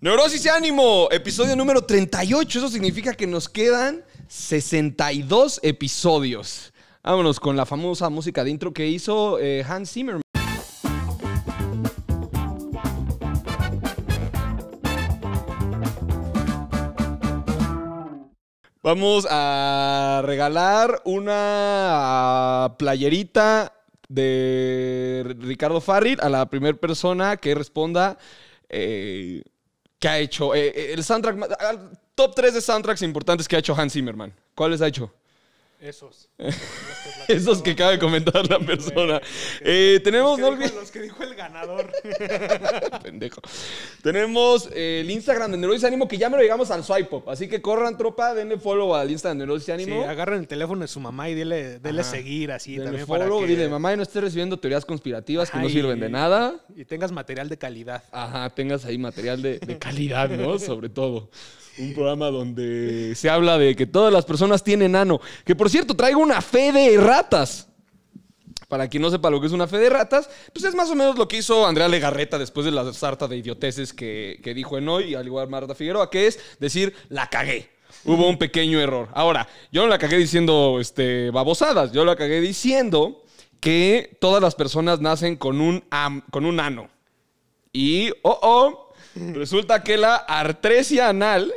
Neurosis y ánimo, episodio número 38. Eso significa que nos quedan 62 episodios. Vámonos con la famosa música de intro que hizo eh, Hans Zimmerman. Vamos a regalar una playerita de Ricardo Farrit a la primera persona que responda. Eh, ¿Qué ha hecho. Eh, eh, el soundtrack. Top 3 de soundtracks importantes que ha hecho Hans Zimmerman. ¿Cuáles ha hecho? Esos. Esos que cabe comentar la persona. tenemos, los que, dijo, el ganador. Pendejo. Tenemos eh, el Instagram de Neurosis Ánimo, que ya me lo llegamos al swipe up. Así que corran, tropa, denle follow al Instagram de Neurosis Ánimo. Sí, agarren el teléfono de su mamá y dile, dele seguir así dile, mamá, y no estés recibiendo teorías conspirativas que no sirven de nada. Y tengas material de calidad. Ajá, tengas ahí material de, de calidad, ¿no? Sobre todo un programa donde se habla de que todas las personas tienen ano. Que por cierto, traigo una fe de ratas. Para quien no sepa lo que es una fe de ratas, pues es más o menos lo que hizo Andrea Legarreta después de la sarta de idioteses que, dijo en hoy, al igual Marta Figueroa, que es decir, la cagué. Hubo un pequeño error. Ahora, yo no la cagué diciendo este, babosadas, yo la cagué diciendo que todas las personas nacen con un, con un ano. Y, oh, oh, Resulta que la artresia anal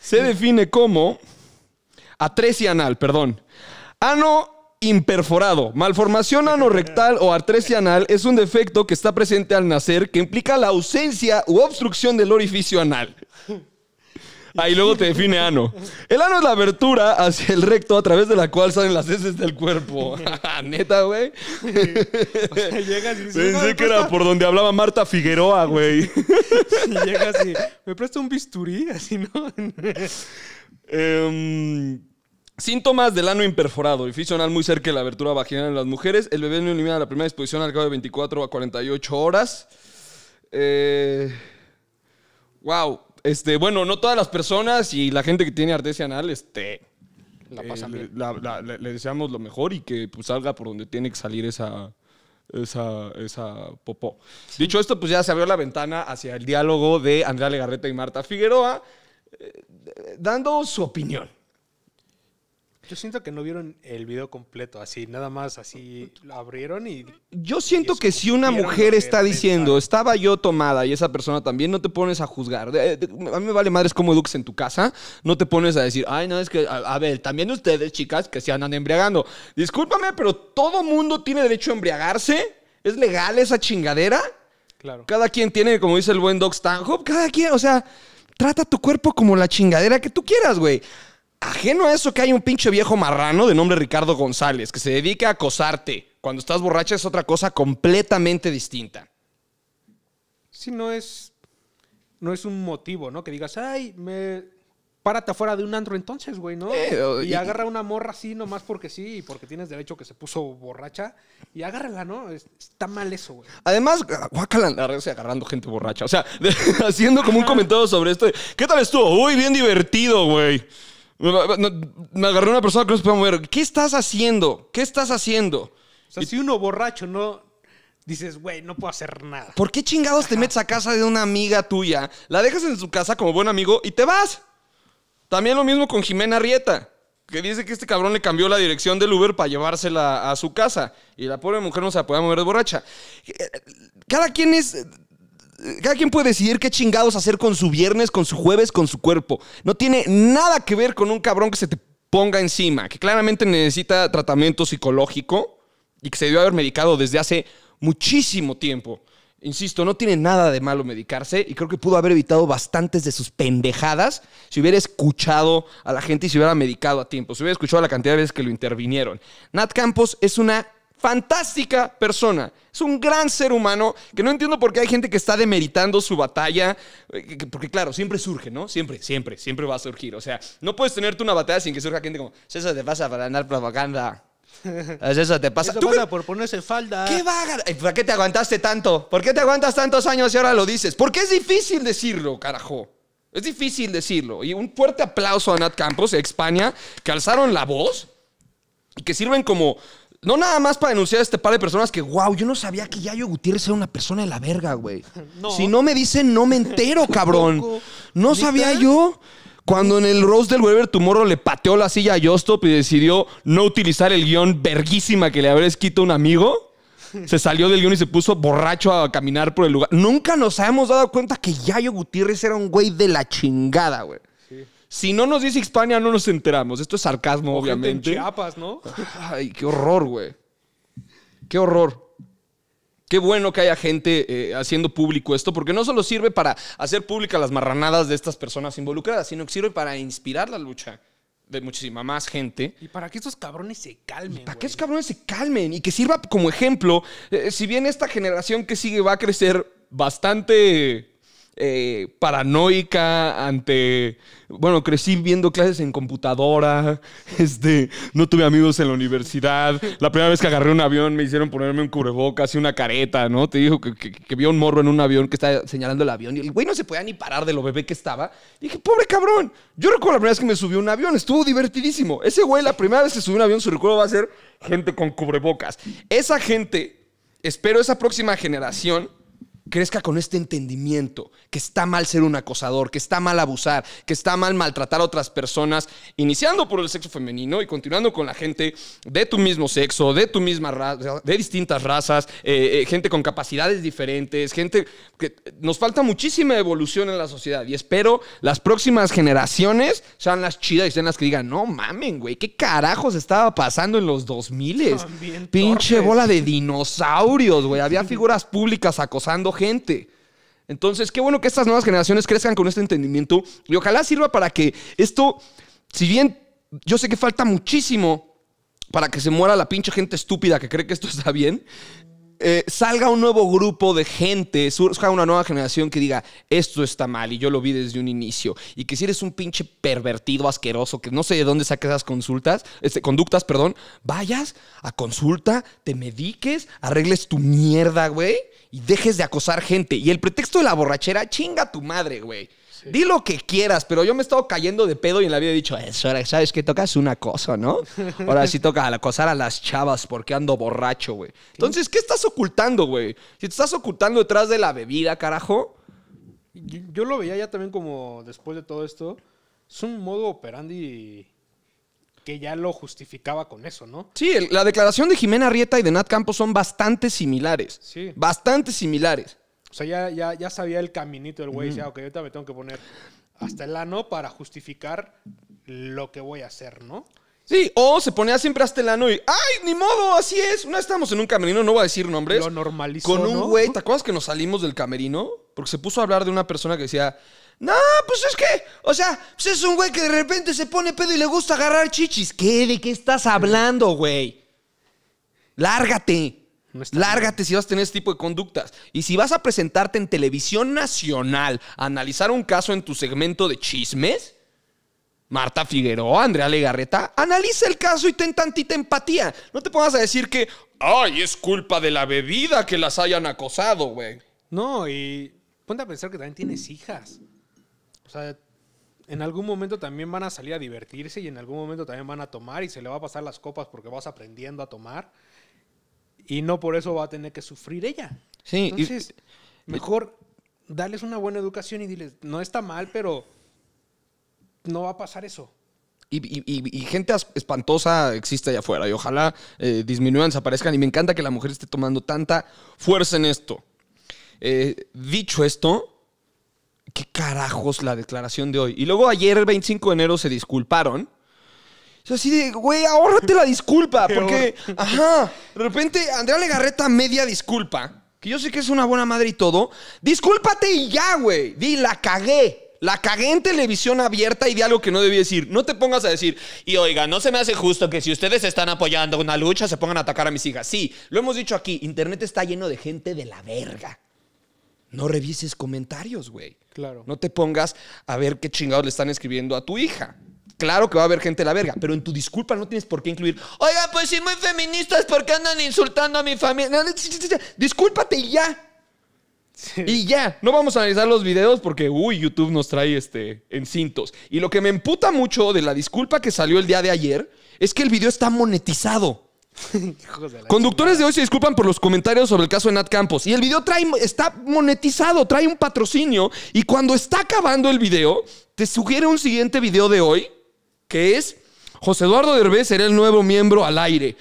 se define como atresia anal, perdón. Ano imperforado. Malformación rectal o artresia anal es un defecto que está presente al nacer que implica la ausencia u obstrucción del orificio anal. Ahí luego te define ano. El ano es la abertura hacia el recto a través de la cual salen las heces del cuerpo. Neta, güey. llegas y Pensé que era por donde hablaba Marta Figueroa, güey. Y llegas y me presta un bisturí, así no. Em, síntomas del ano imperforado, edificio muy cerca de la abertura vaginal en las mujeres. El bebé no elimina la primera exposición al cabo de 24 a 48 horas. wow. Eh, este, bueno, no todas las personas y la gente que tiene artesanal este. Eh, le deseamos lo mejor y que pues, salga por donde tiene que salir esa. Esa, popó. Dicho esto, pues ya se abrió la ventana hacia el diálogo de Andrea Legarreta y Marta Figueroa, eh, dando su opinión. Yo siento que no vieron el video completo, así, nada más, así lo abrieron y. Yo siento que si una mujer está diciendo, estaba yo tomada y esa persona también, no te pones a juzgar. A mí me vale madres como eduques en tu casa, no te pones a decir, ay, no, es que, a, ver, también ustedes, chicas, que se andan embriagando. Discúlpame, pero todo mundo tiene derecho a embriagarse. ¿Es legal esa chingadera? Claro. Cada quien tiene, como dice el buen Doc Stanhope, cada quien, o sea, trata tu cuerpo como la chingadera que tú quieras, güey. Ajeno a eso que hay un pinche viejo marrano de nombre Ricardo González que se dedica a acosarte cuando estás borracha es otra cosa completamente distinta. Sí, no es, no es un motivo, ¿no? Que digas, ay, me, párate afuera de un andro entonces, güey, ¿no? Eh, oh, y, agarra una morra así nomás porque sí, y porque tienes derecho que se puso borracha y agárrala, ¿no? Está mal eso, güey. Además, agarrando gente borracha. O sea, haciendo como un comentario sobre esto. ¿Qué tal estuvo? Uy, bien divertido, güey. Eh, me agarré una persona que no se puede mover. ¿Qué estás haciendo? ¿Qué estás haciendo? O sea, si uno borracho no dices, güey, no puedo hacer nada. ¿Por qué chingados te metes a casa de una amiga tuya, la dejas en su casa como buen amigo y te vas? También lo mismo con Jimena Rieta, que dice que este cabrón le cambió la dirección del Uber para llevársela a su casa. Y la pobre mujer no se la podía mover de borracha. Eh, cada quien es cada quien puede decidir qué chingados hacer con su viernes, con su jueves, con su cuerpo. No tiene nada que ver con un cabrón que se te ponga encima, que claramente necesita tratamiento psicológico y que se debió haber medicado desde hace muchísimo tiempo. Insisto, no tiene nada de malo medicarse y creo que pudo haber evitado bastantes de sus pendejadas si hubiera escuchado a la gente y si hubiera medicado a tiempo, si hubiera escuchado la cantidad de veces que lo intervinieron. Nat Campos es una fantástica persona. Es un gran ser humano que no entiendo por qué hay gente que está demeritando su batalla. Eh, porque, claro, siempre surge, ¿no? Siempre, siempre, siempre va a surgir. O sea, no puedes tenerte una batalla sin que surja gente como, César, te pasa para andar propaganda. Eso te pasa. Pues ¿Tú por ponerse falda. ¿Qué vaga? ¿Por qué te aguantaste tanto? ¿Por qué te aguantas tantos años y ahora lo dices? Porque es difícil decirlo, carajo. Es difícil decirlo. Y un fuerte aplauso a Nat Campos, España, que alzaron la voz y que sirven como no nada más para denunciar a este par de personas que, wow, yo no sabía que Yayo Gutiérrez era una persona de la verga, güey. Si no me dicen, no me entero, cabrón. No sabía yo. Cuando en el Rose del Weber Tomorrow le pateó la silla a Yostop y decidió no utilizar el guión verguísima que le habría escrito un amigo, se salió del guión y se puso borracho a caminar por el lugar. Nunca nos habíamos dado cuenta que Yayo Gutiérrez era un güey de la chingada, güey. Si no nos dice Hispania, no nos enteramos. Esto es sarcasmo, obviamente. Chiapas, ¿no? Ay, qué horror, güey. Qué horror. Qué bueno que haya gente eh, haciendo público esto, porque no solo sirve para hacer pública las marranadas de estas personas involucradas, sino que sirve para inspirar la lucha de muchísima más gente. Y para que estos cabrones se calmen. Para que esos cabrones se calmen y que sirva como ejemplo. Eh, si bien esta generación que sigue va a crecer bastante eh, paranoica ante, bueno, crecí viendo clases en computadora, este, no tuve amigos en la universidad, la primera vez que agarré un avión me hicieron ponerme un cubrebocas y una careta, ¿no? Te dijo que, que, un morro en un avión que estaba señalando el avión y el güey no se podía ni parar de lo bebé que estaba. Y dije, pobre cabrón, yo recuerdo la primera vez que me subió un avión, estuvo divertidísimo. Ese güey la primera vez que subió un avión, su recuerdo va a ser gente con cubrebocas. Esa gente, espero esa próxima generación, crezca con este entendimiento, que está mal ser un acosador, que está mal abusar, que está mal maltratar a otras personas, iniciando por el sexo femenino y continuando con la gente de tu mismo sexo, de tu misma raza, de distintas razas, eh, eh, gente con capacidades diferentes, gente que nos falta muchísima evolución en la sociedad y espero las próximas generaciones sean las chidas y sean las que digan, no mamen, güey, ¿qué carajos estaba pasando en los 2000? Pinche bola de dinosaurios, güey, había figuras públicas acosando gente. Entonces, qué bueno que estas nuevas generaciones crezcan con este entendimiento y ojalá sirva para que esto, si bien yo sé que falta muchísimo para que se muera la pinche gente estúpida que cree que esto está bien, eh, salga un nuevo grupo de gente, surja una nueva generación que diga, esto está mal y yo lo vi desde un inicio. Y que si eres un pinche pervertido, asqueroso, que no sé de dónde saques esas consultas, este, conductas, perdón, vayas a consulta, te mediques, arregles tu mierda, güey, y dejes de acosar gente. Y el pretexto de la borrachera, chinga tu madre, güey. Di lo que quieras, pero yo me he estado cayendo de pedo y en la vida he dicho, eso, sabes qué tocas una cosa, ¿no? Ahora sí toca acosar a las chavas porque ando borracho, güey. Entonces, ¿qué estás ocultando, güey? Si te estás ocultando detrás de la bebida, carajo. Yo, lo veía ya también como después de todo esto, es un modo operandi que ya lo justificaba con eso, ¿no? Sí, la declaración de Jimena Rieta y de Nat Campos son bastante similares. Sí. Bastante similares. O sea, ya, sabía el caminito del güey. ya ok, ahorita me tengo que poner hasta el ano para justificar lo que voy a hacer, ¿no? Sí, o se ponía siempre hasta el ano y, ¡ay, ni modo! Así es. Una estamos en un camerino, no voy a decir nombres. Lo normalizó. Con un güey, ¿te acuerdas que nos salimos del camerino? Porque se puso a hablar de una persona que decía, no, pues es que, o sea, pues es un güey que de repente se pone pedo y le gusta agarrar chichis. ¿Qué? ¿De qué estás hablando, güey? Lárgate. Lárgate si vas a tener este tipo de conductas. Y si vas a presentarte en televisión nacional a analizar un caso en tu segmento de chismes, Marta Figueroa, Andrea Legarreta, analiza el caso y ten tantita empatía. No te pongas a decir que, ay, es culpa de la bebida que las hayan acosado, güey. No, y ponte a pensar que también tienes hijas. O sea, en algún momento también van a salir a divertirse y en algún momento también van a tomar y se le va a pasar las copas porque vas aprendiendo a tomar y no por eso va a tener que sufrir ella. Sí, entonces mejor darles una buena educación y diles, no está mal, pero no va a pasar eso. Y, gente espantosa existe allá afuera y ojalá eh, disminuyan, desaparezcan. Y me encanta que la mujer esté tomando tanta fuerza en esto. Eh, dicho esto, ¿qué carajos la declaración de hoy? Y luego ayer, el 25 de enero, se disculparon sea, así de, güey, ahórrate la disculpa, porque, ajá, de repente Andrea Legarreta media disculpa, que yo sé que es una buena madre y todo, discúlpate y ya, güey, di, la cagué. La cagué en televisión abierta y di algo que no debí decir. No te pongas a decir, y oiga, no se me hace justo que si ustedes están apoyando una lucha se pongan a atacar a mis hijas. Sí, lo hemos dicho aquí, Internet está lleno de gente de la verga. No revises comentarios, güey. Claro. No te pongas a ver qué chingados le están escribiendo a tu hija. Claro que va a haber gente de la verga, pero en tu disculpa no tienes por qué incluir, oiga, pues si muy feministas, ¿por qué andan insultando a mi familia? discúlpate y ya. Y ya, no vamos a analizar los videos porque, uy, YouTube nos trae este, Y lo que me emputa mucho de la disculpa que salió el día de ayer es que el video está monetizado. Conductores de hoy se disculpan por los comentarios sobre el caso de Nat Campos. Y el video trae, está monetizado, trae un patrocinio. Y cuando está acabando el video, te sugiere un siguiente video de hoy que es José Eduardo Derbez será el nuevo miembro al aire.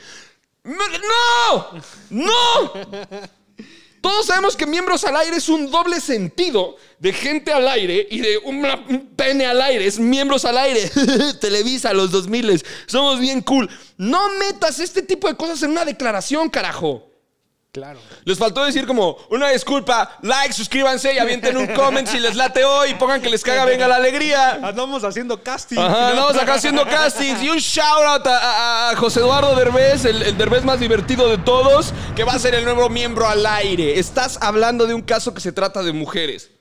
¡No! ¡No! Todos sabemos que miembros al aire es un doble sentido de gente al aire y de un, pene al aire. Es miembros al aire. Televisa, los 2000. Somos bien cool. No metas este tipo de cosas en una declaración, carajo. Claro. Les faltó decir como, una disculpa, like, suscríbanse y avienten un comment si les late hoy. Pongan que les caga, venga la alegría. Andamos haciendo casting. andamos acá haciendo castings. Y un shout out a, José Eduardo Derbez, el, el, Derbez más divertido de todos, que va a ser el nuevo miembro al aire. Estás hablando de un caso que se trata de mujeres.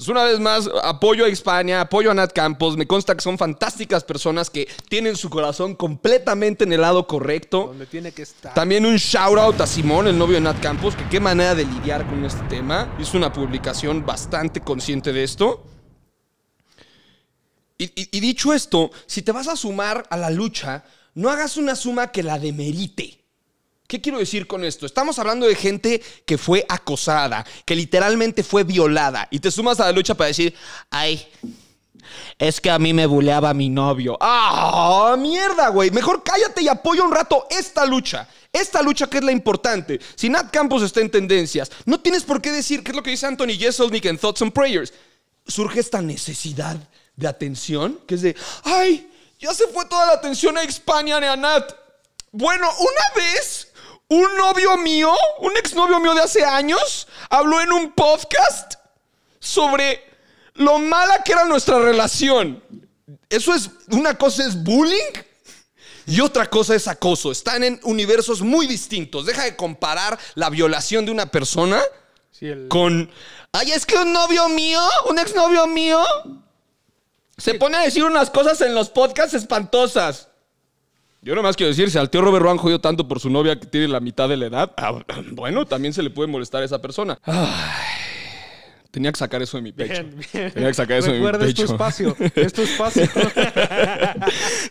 Pues una vez más, apoyo a España, apoyo a Nat Campos. Me consta que son fantásticas personas que tienen su corazón completamente en el lado correcto. tiene que estar. También un shout out a Simón, el novio de Nat Campos, que qué manera de lidiar con este tema. Hizo una publicación bastante consciente de esto. y dicho esto, si te vas a sumar a la lucha, no hagas una suma que la demerite. ¿Qué quiero decir con esto? Estamos hablando de gente que fue acosada, que literalmente fue violada, y te sumas a la lucha para decir, ay, es que a mí me buleaba mi novio. ¡Ah, mierda, güey! Mejor cállate y apoya un rato esta lucha. Esta lucha que es la importante. Si Nat Campos está en tendencias, no tienes por qué decir qué es lo que dice Anthony Jeselnik en Thoughts and Prayers. Surge esta necesidad de atención que es de, ¡ay! Ya se fue toda la atención a España, a Nat. Bueno, una vez un novio mío, un exnovio mío de hace años, habló en un podcast sobre lo mala que era nuestra relación. Eso es, una cosa es bullying y otra cosa es acoso. Están en universos muy distintos. Deja de comparar la violación de una persona con, ay, es que un novio mío, un exnovio mío, se pone a decir unas cosas en los podcasts espantosas. Yo más quiero decir, si al tío Robert Roan jodió tanto por su novia que tiene la mitad de la edad, ah, bueno, también se le puede molestar a esa persona. tenía que sacar eso de mi pecho. Tenía que sacar eso de mi pecho. es tu espacio. Es tu espacio.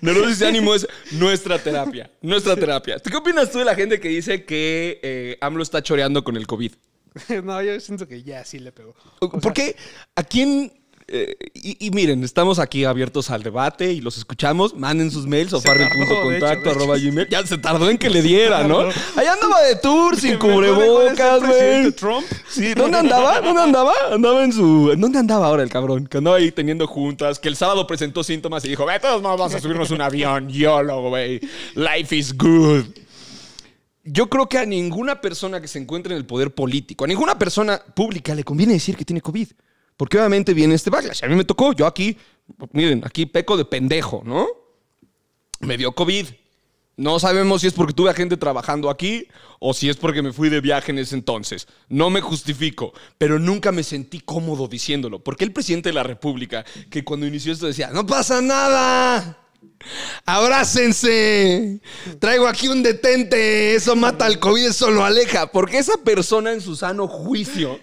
lo dice ánimo es nuestra terapia. Nuestra terapia. ¿Qué opinas tú de la gente que dice que eh, AMLO está choreando con el COVID? No, yo siento que ya sí le pegó. ¿Por qué? ¿A quién eh, y, miren, estamos aquí abiertos al debate y los escuchamos. Manden sus mails o gmail Ya se tardó en que le diera, ¿no? Allá andaba de tour sin cubrebocas, güey. ¿dónde andaba? ¿Dónde andaba? Andaba en su. ¿Dónde andaba ahora el cabrón? Que andaba ahí teniendo juntas, que el sábado presentó síntomas y dijo: Ve, todos vamos a subirnos un avión. YOLO, güey. Life is good yo creo que a ninguna persona que se encuentre en el poder político, a ninguna persona pública le conviene decir que tiene COVID. Porque obviamente viene este backlash. A mí me tocó, yo aquí, miren, aquí peco de pendejo, ¿no? Me dio COVID. No sabemos si es porque tuve a gente trabajando aquí o si es porque me fui de viaje en ese entonces. No me justifico, pero nunca me sentí cómodo diciéndolo. Porque el presidente de la República, que cuando inició esto decía, no pasa nada. Abrácense. Traigo aquí un detente. Eso mata al COVID, eso lo aleja. Porque esa persona en su sano juicio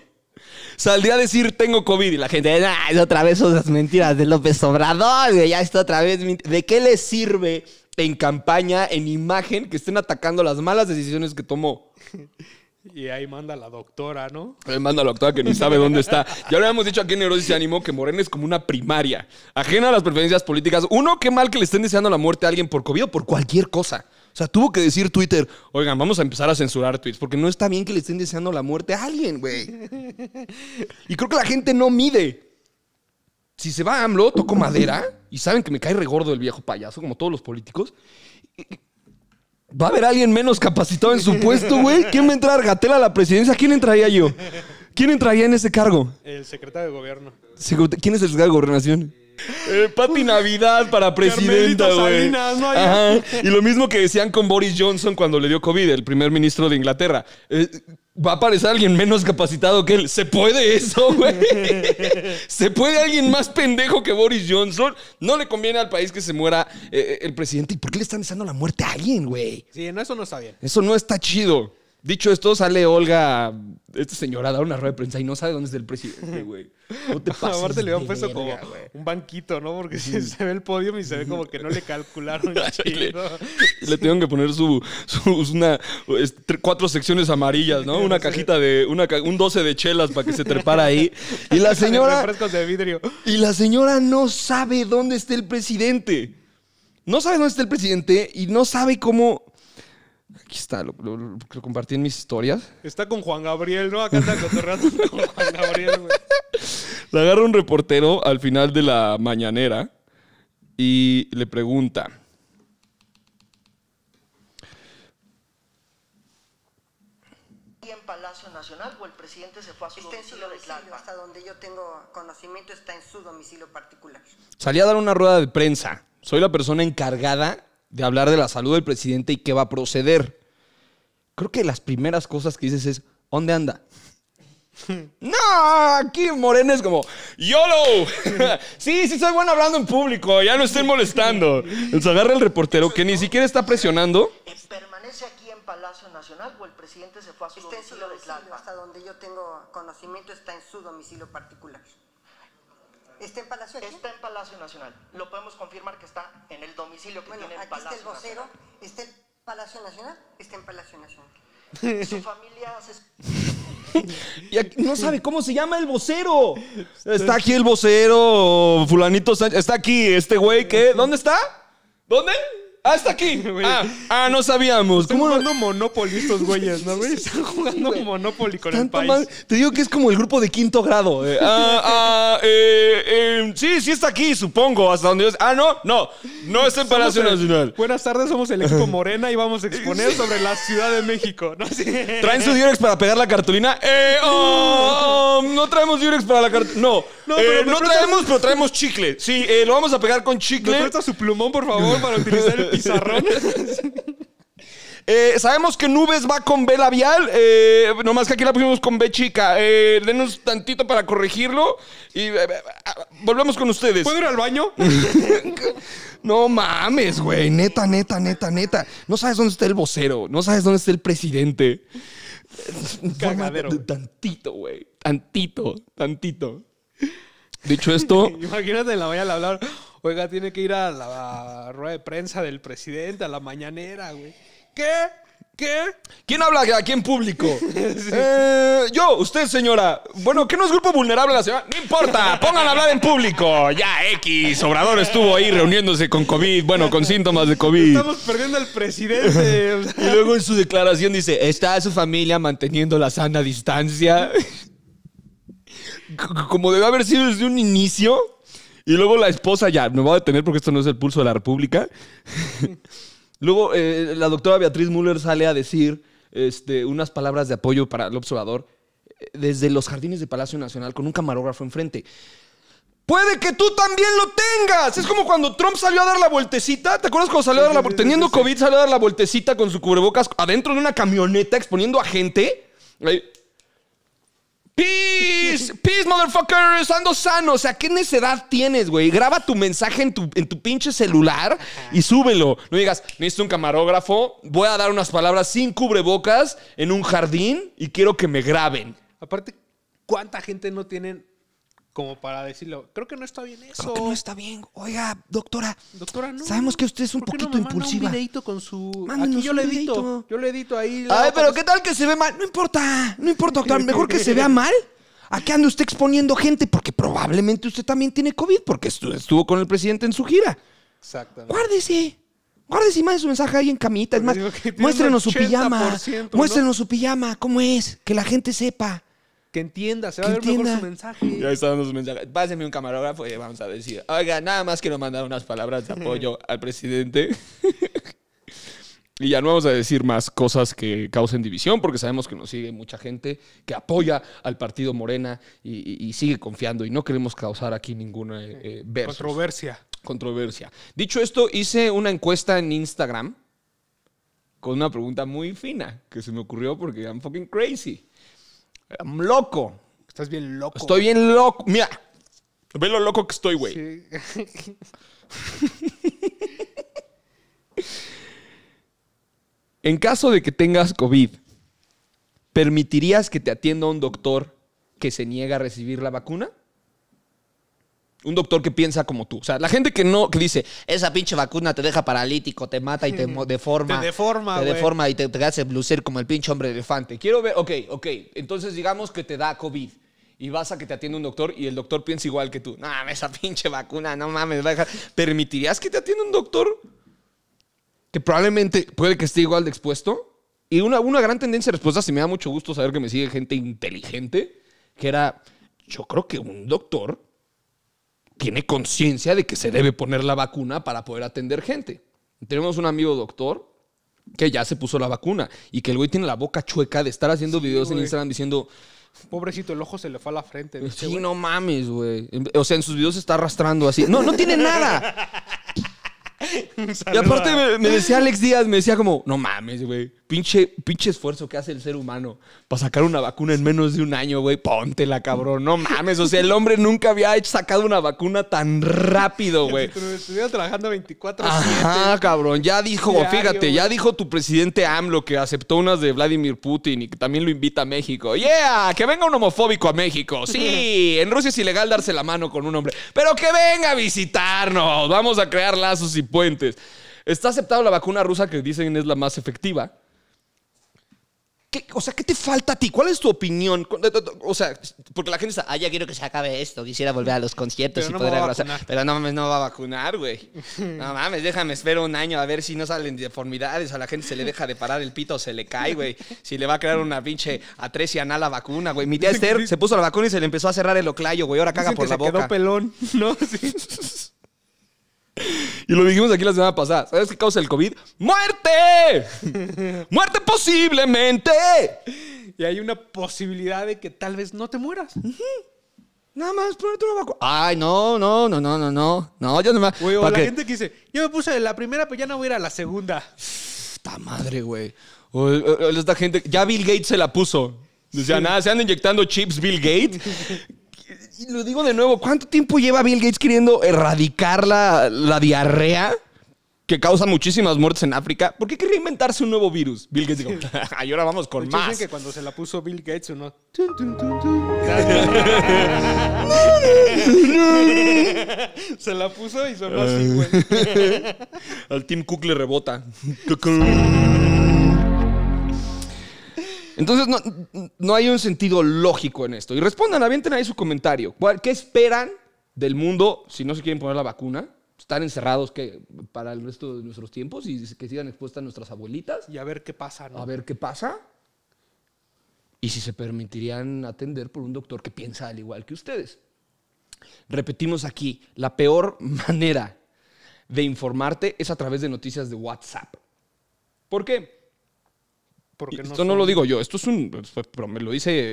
saldría a decir tengo COVID y la gente, es otra vez esas mentiras de López Obrador, ya está otra vez. ¿De qué le sirve en campaña, en imagen, que estén atacando las malas decisiones que tomó? Y ahí manda la doctora, ¿no? Ahí manda la doctora que ni sabe dónde está. Ya lo hemos dicho aquí en Neurosis Ánimo que Morena es como una primaria, ajena a las preferencias políticas. Uno, qué mal que le estén deseando la muerte a alguien por COVID o por cualquier cosa. O sea, tuvo que decir Twitter, oigan, vamos a empezar a censurar tweets, porque no está bien que le estén deseando la muerte a alguien, güey. y creo que la gente no mide. Si se va a AMLO, toco madera, y saben que me cae regordo el viejo payaso, como todos los políticos. ¿Va a haber alguien menos capacitado en su puesto, güey? ¿Quién va a entrar? ¿Gatela a la presidencia? ¿Quién entraría yo? ¿Quién entraría en ese cargo? El secretario de gobierno. ¿Quién es el secretario de gobernación? Eh, Pati Navidad para presidente güey. Y lo mismo que decían con Boris Johnson cuando le dio COVID, el primer ministro de Inglaterra. Eh, va a aparecer alguien menos capacitado que él. ¿Se puede eso, güey? ¿Se puede alguien más pendejo que Boris Johnson? No le conviene al país que se muera eh, eh, el presidente. ¿Y por qué le están deseando la muerte a alguien, güey? Sí, no, eso no está bien. Eso no está chido. Dicho esto, sale Olga, esta señora, dar una rueda de prensa y no sabe dónde está el presidente, güey. te pases. Aparte le habían puesto como un banquito, ¿no? Porque se ve el podio y se ve como que no le calcularon. le, le tuvieron que poner su, cuatro secciones amarillas, ¿no? Una cajita de, un 12 de chelas para que se trepara ahí. Y la señora... de vidrio. Y la señora no sabe dónde está el presidente. No sabe dónde está el presidente y no sabe cómo Aquí está, lo, compartí en mis historias. Está con Juan Gabriel, ¿no? Acá está con Juan Gabriel, güey. Le agarra un reportero al final de la mañanera y le pregunta. en Palacio Nacional o el presidente se fue a su está en Hasta donde yo tengo conocimiento está en su domicilio particular. Salí a dar una rueda de prensa. Soy la persona encargada de hablar de la salud del presidente y qué va a proceder. Creo que las primeras cosas que dices es, ¿dónde anda? No, aquí Morena es como YOLO. sí, sí, soy bueno hablando en público. Ya no estoy molestando. Se agarra el reportero que ni siquiera está presionando. ¿Permanece aquí en Palacio Nacional o el presidente se fue a su domicilio, en Hasta donde yo tengo conocimiento, está en su domicilio particular. ¿Está en Palacio Nacional. Está en Palacio Nacional. Lo podemos confirmar que está en el domicilio que bueno, tiene el Palacio Nacional. está el vocero. ¿Está en Palacio Nacional? Está en Palacio Nacional. Su familia se... no sabe cómo se llama el vocero. Está aquí el vocero, fulanito Sánchez. Está aquí este güey que... ¿Dónde está? ¿Dónde? Ah, ¡Hasta aquí! Ah. ah, no sabíamos. Están jugando Monopoly estos güeyes, ¿no, Están jugando Monopoly con el país. Te digo que es como el grupo de quinto grado. Eh. Ah, ah eh, eh, sí, sí está aquí, supongo, hasta donde Ah, no, no, no está en Palacio Nacional. Buenas tardes, somos el equipo Morena y vamos a exponer sobre la Ciudad de México. ¿Traen su Durex para pegar la cartulina? Eh, oh, oh, no traemos Durex para la cartulina. No, no, eh, traemos, pero traemos chicle. Sí, eh, lo vamos a pegar con chicle. su plumón, por favor, para utilizar el pizarrón? Eh, sabemos que Nubes va con B labial, nomás que aquí la pusimos con B chica. denos tantito para corregirlo y volvemos con ustedes. ¿Puedo ir al baño? No mames, güey. Neta, neta, neta, neta. No sabes dónde está el vocero. No sabes dónde está el presidente. Cagadero. Tantito, güey. Tantito, tantito. Dicho esto. Imagínate, en la mañana hablar. Oiga, tiene que ir a la rueda de prensa del presidente, a la mañanera, güey. ¿Qué? ¿Qué? ¿Quién habla aquí en público? Eh, yo, usted, señora. Bueno, ¿qué no es grupo vulnerable la señora? No importa, pongan a hablar en público. Ya, X, Obrador estuvo ahí reuniéndose con COVID, bueno, con síntomas de COVID. Estamos perdiendo al presidente. y luego en su declaración dice, está su familia manteniendo la sana distancia como debe haber sido desde un inicio. Y luego la esposa, ya, me va a detener porque esto no es el pulso de la República. luego eh, la doctora Beatriz Müller sale a decir este, unas palabras de apoyo para el observador eh, desde los jardines de Palacio Nacional con un camarógrafo enfrente. Puede que tú también lo tengas. Es como cuando Trump salió a dar la vueltecita. ¿Te acuerdas cuando salió a dar la Teniendo COVID, salió a dar la vueltecita con su cubrebocas adentro de una camioneta exponiendo a gente. Peace, peace, motherfuckers, ando sano. O sea, ¿qué necedad tienes, güey? Graba tu mensaje en tu, pinche celular y súbelo. No digas, necesito un camarógrafo, voy a dar unas palabras sin cubrebocas en un jardín y quiero que me graben. Aparte, ¿cuánta gente no tiene como para decirlo, creo que no está bien eso. Creo que no está bien. Oiga, doctora. Doctora, Sabemos que usted es un poquito no impulsiva. un con su yo le edito. Yo le edito ahí. Ay, pero ¿qué tal que se ve mal? No importa. No importa, doctora, mejor que se vea mal. ¿A qué anda usted exponiendo gente? Porque probablemente usted también tiene COVID, porque estuvo con el presidente en su gira. Exactamente. Guárdese. Guárdese y mande su mensaje ahí en camita. Es más, muéstrenos su pijama. Muéstrenos su pijama. ¿Cómo es? Que la gente sepa que entienda, se va a ver mejor su mensaje. Ya está dando su mensaje. Pásenme un camarógrafo y vamos a decir, oiga, nada más quiero mandar unas palabras de apoyo al presidente. Y ya no vamos a decir más cosas que causen división, porque sabemos que nos sigue mucha gente que apoya al partido Morena y, sigue confiando y no queremos causar aquí ninguna eh, eh, controversia. Controversia. Dicho esto, hice una encuesta en Instagram con una pregunta muy fina que se me ocurrió porque I'm fucking crazy. Em, loco. Estás bien loco. Estoy bien loco. Mira, ve lo loco que estoy, güey. en caso de que tengas COVID, ¿permitirías que te atienda un doctor que se niega a recibir la vacuna? un doctor que piensa como tú. O sea, la gente que no, que dice, esa pinche vacuna te deja paralítico, te mata y te deforma. Te deforma, Te deforma y te, hace lucir como el pinche hombre elefante. Quiero ver, ok, ok. Entonces digamos que te da COVID y vas a que te atiende un doctor y el doctor piensa igual que tú. No, esa pinche vacuna, no mames. ¿Permitirías que te atienda un doctor que probablemente puede que esté igual de expuesto? Y una, una gran tendencia de respuesta, si me da mucho gusto saber que me sigue gente inteligente, que era, yo creo que un doctor tiene conciencia de que se debe poner la vacuna para poder atender gente. Tenemos un amigo doctor que ya se puso la vacuna y que el güey tiene la boca chueca de estar haciendo videos en Instagram diciendo... Pobrecito, el ojo se le fue a la frente. Sí, no mames, güey. O sea, en sus videos se está arrastrando así. No, no tiene nada. y aparte me, decía Alex Díaz, me decía como, no mames, güey. Pinche, esfuerzo que hace el ser humano para sacar una vacuna en menos de un año, güey. Póntela, cabrón. No mames. O sea, el hombre nunca había sacado una vacuna tan rápido, güey. Estuvieron trabajando 24 horas. Ajá, cabrón. Ya dijo, fíjate, ya dijo tu presidente AMLO que aceptó unas de Vladimir Putin y que también lo invita a México. ¡Yeah! Que venga un homofóbico a México. Sí, en Rusia es ilegal darse la mano con un hombre. Pero que venga a visitarnos. Vamos a crear lazos y puentes. Está aceptada la vacuna rusa que dicen es la más efectiva o sea, ¿qué te falta a ti? ¿Cuál es tu opinión? O sea, porque la gente está, ah, ya quiero que se acabe esto, quisiera volver a los conciertos y no poder abrazar. Pero no mames, no va a vacunar, güey. No mames, déjame, espero un año a ver si no salen deformidades, a la gente se le deja de parar el pito, se le cae, güey. Si le va a crear una pinche atresia a la vacuna, güey. Mi tía Esther se puso la vacuna y se le empezó a cerrar el oclayo, güey. Ahora caga por la boca. Quedó pelón, ¿no? Sí. Y lo dijimos aquí la semana pasada. ¿Sabes qué causa el COVID? ¡Muerte! ¡Muerte posiblemente! Y hay una posibilidad de que tal vez no te mueras. Nada más ponerte una vacuna. Ay, no, no, no, no, no, no. No, yo no me. o la gente que dice, yo me puse la primera, pero ya no voy a ir a la segunda. Esta madre, güey. O, esta gente. Ya Bill Gates se la puso. Decían, nada, ah, se andan inyectando chips Bill Gates. y lo digo de nuevo, ¿cuánto tiempo lleva Bill Gates queriendo erradicar la, diarrea? que causa muchísimas muertes en África, ¿por qué quería inventarse un nuevo virus? Bill Gates dijo, y ahora vamos con pues más. Dicen que cuando se la puso Bill Gates, uno... se la puso y sonó así, güey. Al Tim Cook le rebota. Entonces, no, hay un sentido lógico en esto. Y respondan, avienten ahí su comentario. ¿Qué esperan del mundo si no se quieren poner la vacuna? ¿Están encerrados para el resto de nuestros tiempos y que sigan expuestas nuestras abuelitas? Y a ver qué pasa, ¿no? A ver qué pasa. Y si se permitirían atender por un doctor que piensa al igual que ustedes. Repetimos aquí, la peor manera de informarte es a través de noticias de WhatsApp. ¿Por qué? esto no, lo digo yo, esto es un. me lo dice. Eh,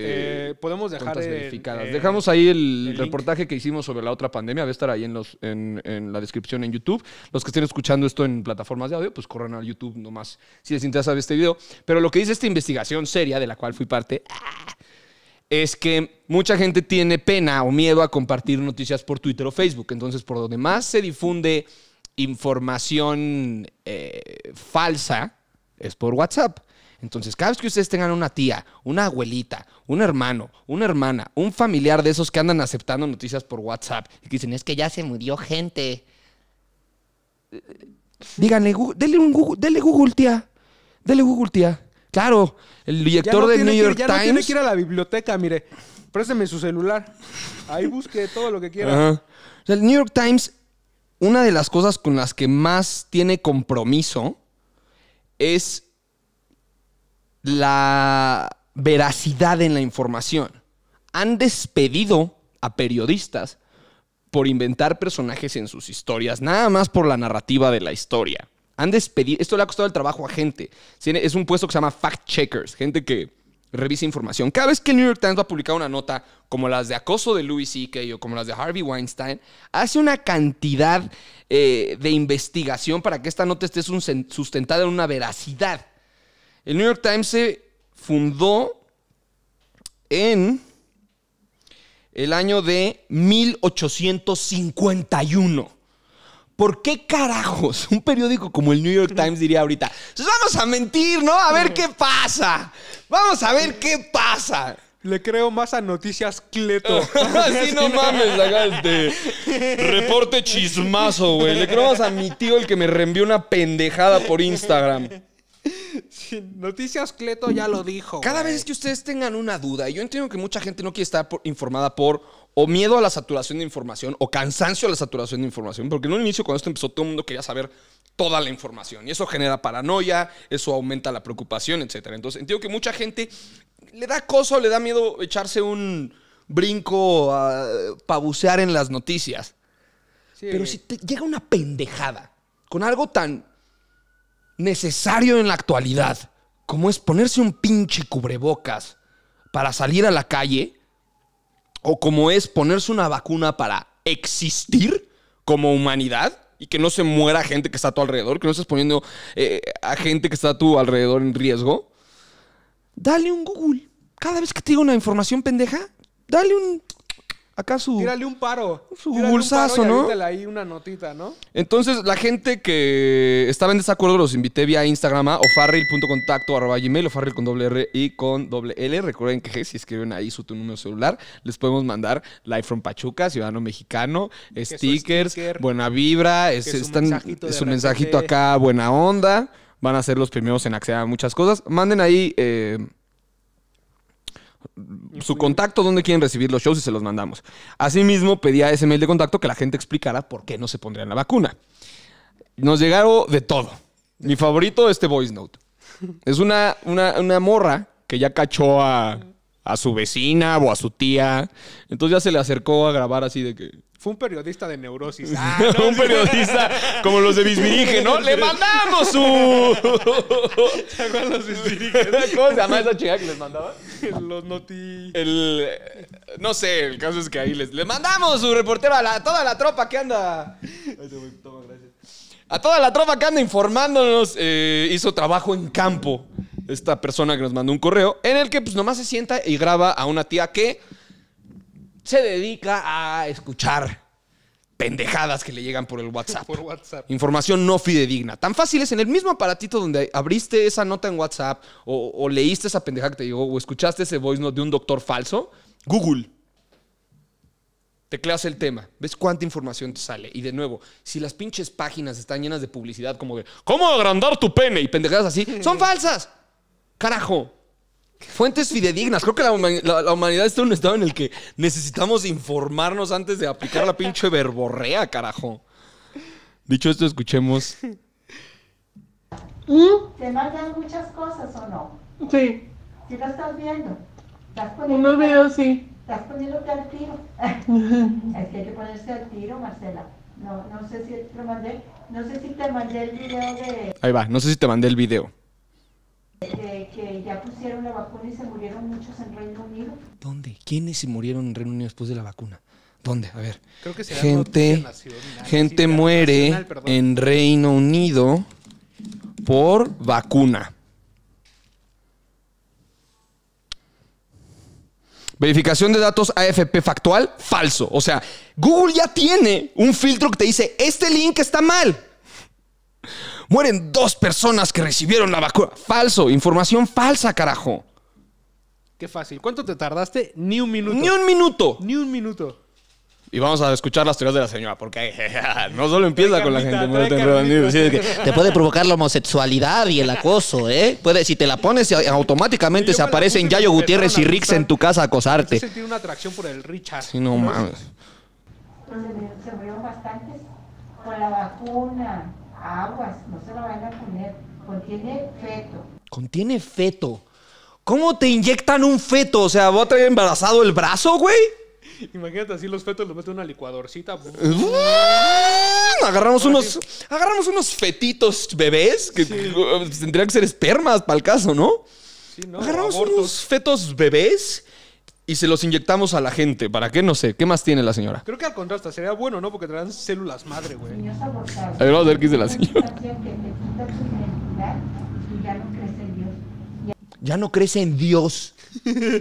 eh, podemos dejar. verificadas. Eh, Dejamos ahí el, reportaje que hicimos sobre la otra pandemia. Va a estar ahí en, los, en, la descripción en YouTube. Los que estén escuchando esto en plataformas de audio, pues corran al YouTube nomás si les interesa ver este video. Pero lo que dice esta investigación seria, de la cual fui parte, ah, es que mucha gente tiene pena o miedo a compartir noticias por Twitter o Facebook. Entonces, por donde más se difunde información falsa es por WhatsApp. Entonces, cada vez que ustedes tengan una tía, una abuelita, un hermano, una hermana, un familiar de esos que andan aceptando noticias por WhatsApp y dicen, es que ya se murió gente. Díganle, denle Google, dele Google, tía. Dele Google, tía. Claro, el director de del New York ya Times. No tiene que ir a la biblioteca, mire. Présteme su celular. Ahí busque todo lo que quiera. O el New York Times, una de las cosas con las que más tiene compromiso es la veracidad en la información. Han despedido a periodistas por inventar personajes en sus historias, nada más por la narrativa de la historia. Han despedido, esto le ha costado el trabajo a gente. Es un puesto que se llama fact checkers, gente que revisa información. Cada vez que New York Times va a publicar una nota como las de acoso de Louis C.K. o como las de Harvey Weinstein, hace una cantidad eh, de investigación para que esta nota esté sustentada en una veracidad el New York Times se fundó en el año de 1851. ¿Por qué carajos un periódico como el New York Times diría ahorita? Pues vamos a mentir, ¿no? A ver qué pasa. Vamos a ver qué pasa. Le creo más a Noticias Cleto. Así no mames, este Reporte chismazo, güey. Le creo más a mi tío el que me reenvió una pendejada por Instagram. Noticias Cleto ya lo dijo. Cada vez que ustedes tengan una duda, yo entiendo que mucha gente no quiere estar informada por o miedo a la saturación de información o cansancio a la saturación de información, porque en un inicio cuando esto empezó todo el mundo quería saber toda la información y eso genera paranoia, eso aumenta la preocupación, etc. Entonces entiendo que mucha gente le da cosa le da miedo echarse un brinco a pabucear en las noticias. Pero si te llega una pendejada con algo tan necesario en la actualidad, como es ponerse un pinche cubrebocas para salir a la calle, o como es ponerse una vacuna para existir como humanidad, y que no se muera gente que está a tu alrededor, que no estés poniendo eh, a gente que está a tu alrededor en riesgo, dale un Google. Cada vez que te diga una información pendeja, dale un acá su. Tírale un paro. Su bolsazo, ¿no? ahí una notita, ¿no? Entonces, la gente que estaba en desacuerdo los invité vía Instagram a ofarril.contacto arroba gmail, ofarril con doble R y con doble L. Recuerden que si escriben ahí su número celular, les podemos mandar Live from Pachuca, Ciudadano Mexicano, stickers, buena vibra, es, un mensajito acá, buena onda. Van a ser los primeros en acceder a muchas cosas. Manden ahí. Eh, su contacto, dónde quieren recibir los shows y se los mandamos. Asimismo, pedía ese mail de contacto que la gente explicara por qué no se pondrían la vacuna. Nos llegaron de todo. Mi favorito, este voice note. Es una, una, morra que ya cachó a, a su vecina o a su tía. Entonces ya se le acercó a grabar así de que fue un periodista de neurosis. Ah, un periodista como los de Bisbirige, ¿no? ¡Le mandamos su! ¿Se los ¿Cómo se llama esa chica que les mandaba? Los noti... No sé, el caso es que ahí les... ¡Le mandamos su reportero a toda la tropa que anda! A toda la tropa que anda informándonos. Eh, hizo trabajo en campo esta persona que nos mandó un correo en el que pues nomás se sienta y graba a una tía que se dedica a escuchar pendejadas que le llegan por el WhatsApp. Por WhatsApp. Información no fidedigna. Tan fácil es en el mismo aparatito donde abriste esa nota en WhatsApp o, leíste esa pendejada que te llegó o escuchaste ese voice note de un doctor falso. Google. Tecleas el tema, ves cuánta información te sale. Y de nuevo, si las pinches páginas están llenas de publicidad, como de cómo agrandar tu pene y pendejadas así, son falsas. Carajo. Fuentes fidedignas. Creo que la, humanidad está en un estado en el que necesitamos informarnos antes de aplicar la pinche verborrea, carajo. Dicho esto, escuchemos. ¿Te mandan muchas cosas o no? Sí. ¿Sí lo estás viendo? ¿Estás poniendo veo, sí. Estás poniéndote al tiro. es que hay que ponerse al tiro, Marcela. No, no sé si te mandé, no sé si te mandé el video de... Ahí va, no sé si te mandé el video que ya pusieron la vacuna y se murieron muchos en Reino Unido. ¿Dónde? ¿Quiénes se murieron en Reino Unido después de la vacuna? ¿Dónde? A ver. gente, gente muere en Reino Unido por vacuna. Verificación de datos AFP factual, falso. O sea, Google ya tiene un filtro que te dice, este link está mal. Mueren dos personas que recibieron la vacuna. Falso, información falsa, carajo. Qué fácil. ¿Cuánto te tardaste? Ni un minuto. Ni un minuto. Ni un minuto. Y vamos a escuchar las teorías de la señora, porque no solo empieza con la gente. te, puede provocar la homosexualidad y el acoso, ¿eh? Puede, si te la pones, eh, automáticamente se aparecen Yayo Gutiérrez y Rix en tu casa a acosarte. Sentí una atracción por el Richard. Sí, no mames. se murieron bastantes con la vacuna. Aguas, no se lo vayan a poner. Contiene feto. Contiene feto. ¿Cómo te inyectan un feto? O sea, ¿va a traer embarazado el brazo, güey? Imagínate así los fetos los meten en una licuadorcita. Mm, agarramos unos agarramos unos fetitos bebés que tendrían que ser espermas para el caso, ¿no? Sí, no agarramos unos fetos bebés y se los inyectamos a la gente. ¿Para qué? No sé. ¿Qué más tiene la señora? Creo que al contraste sería bueno, ¿no? Porque traerán células madre, güey. A ver, vamos a ver qué dice la señora. Ya no crece en Dios.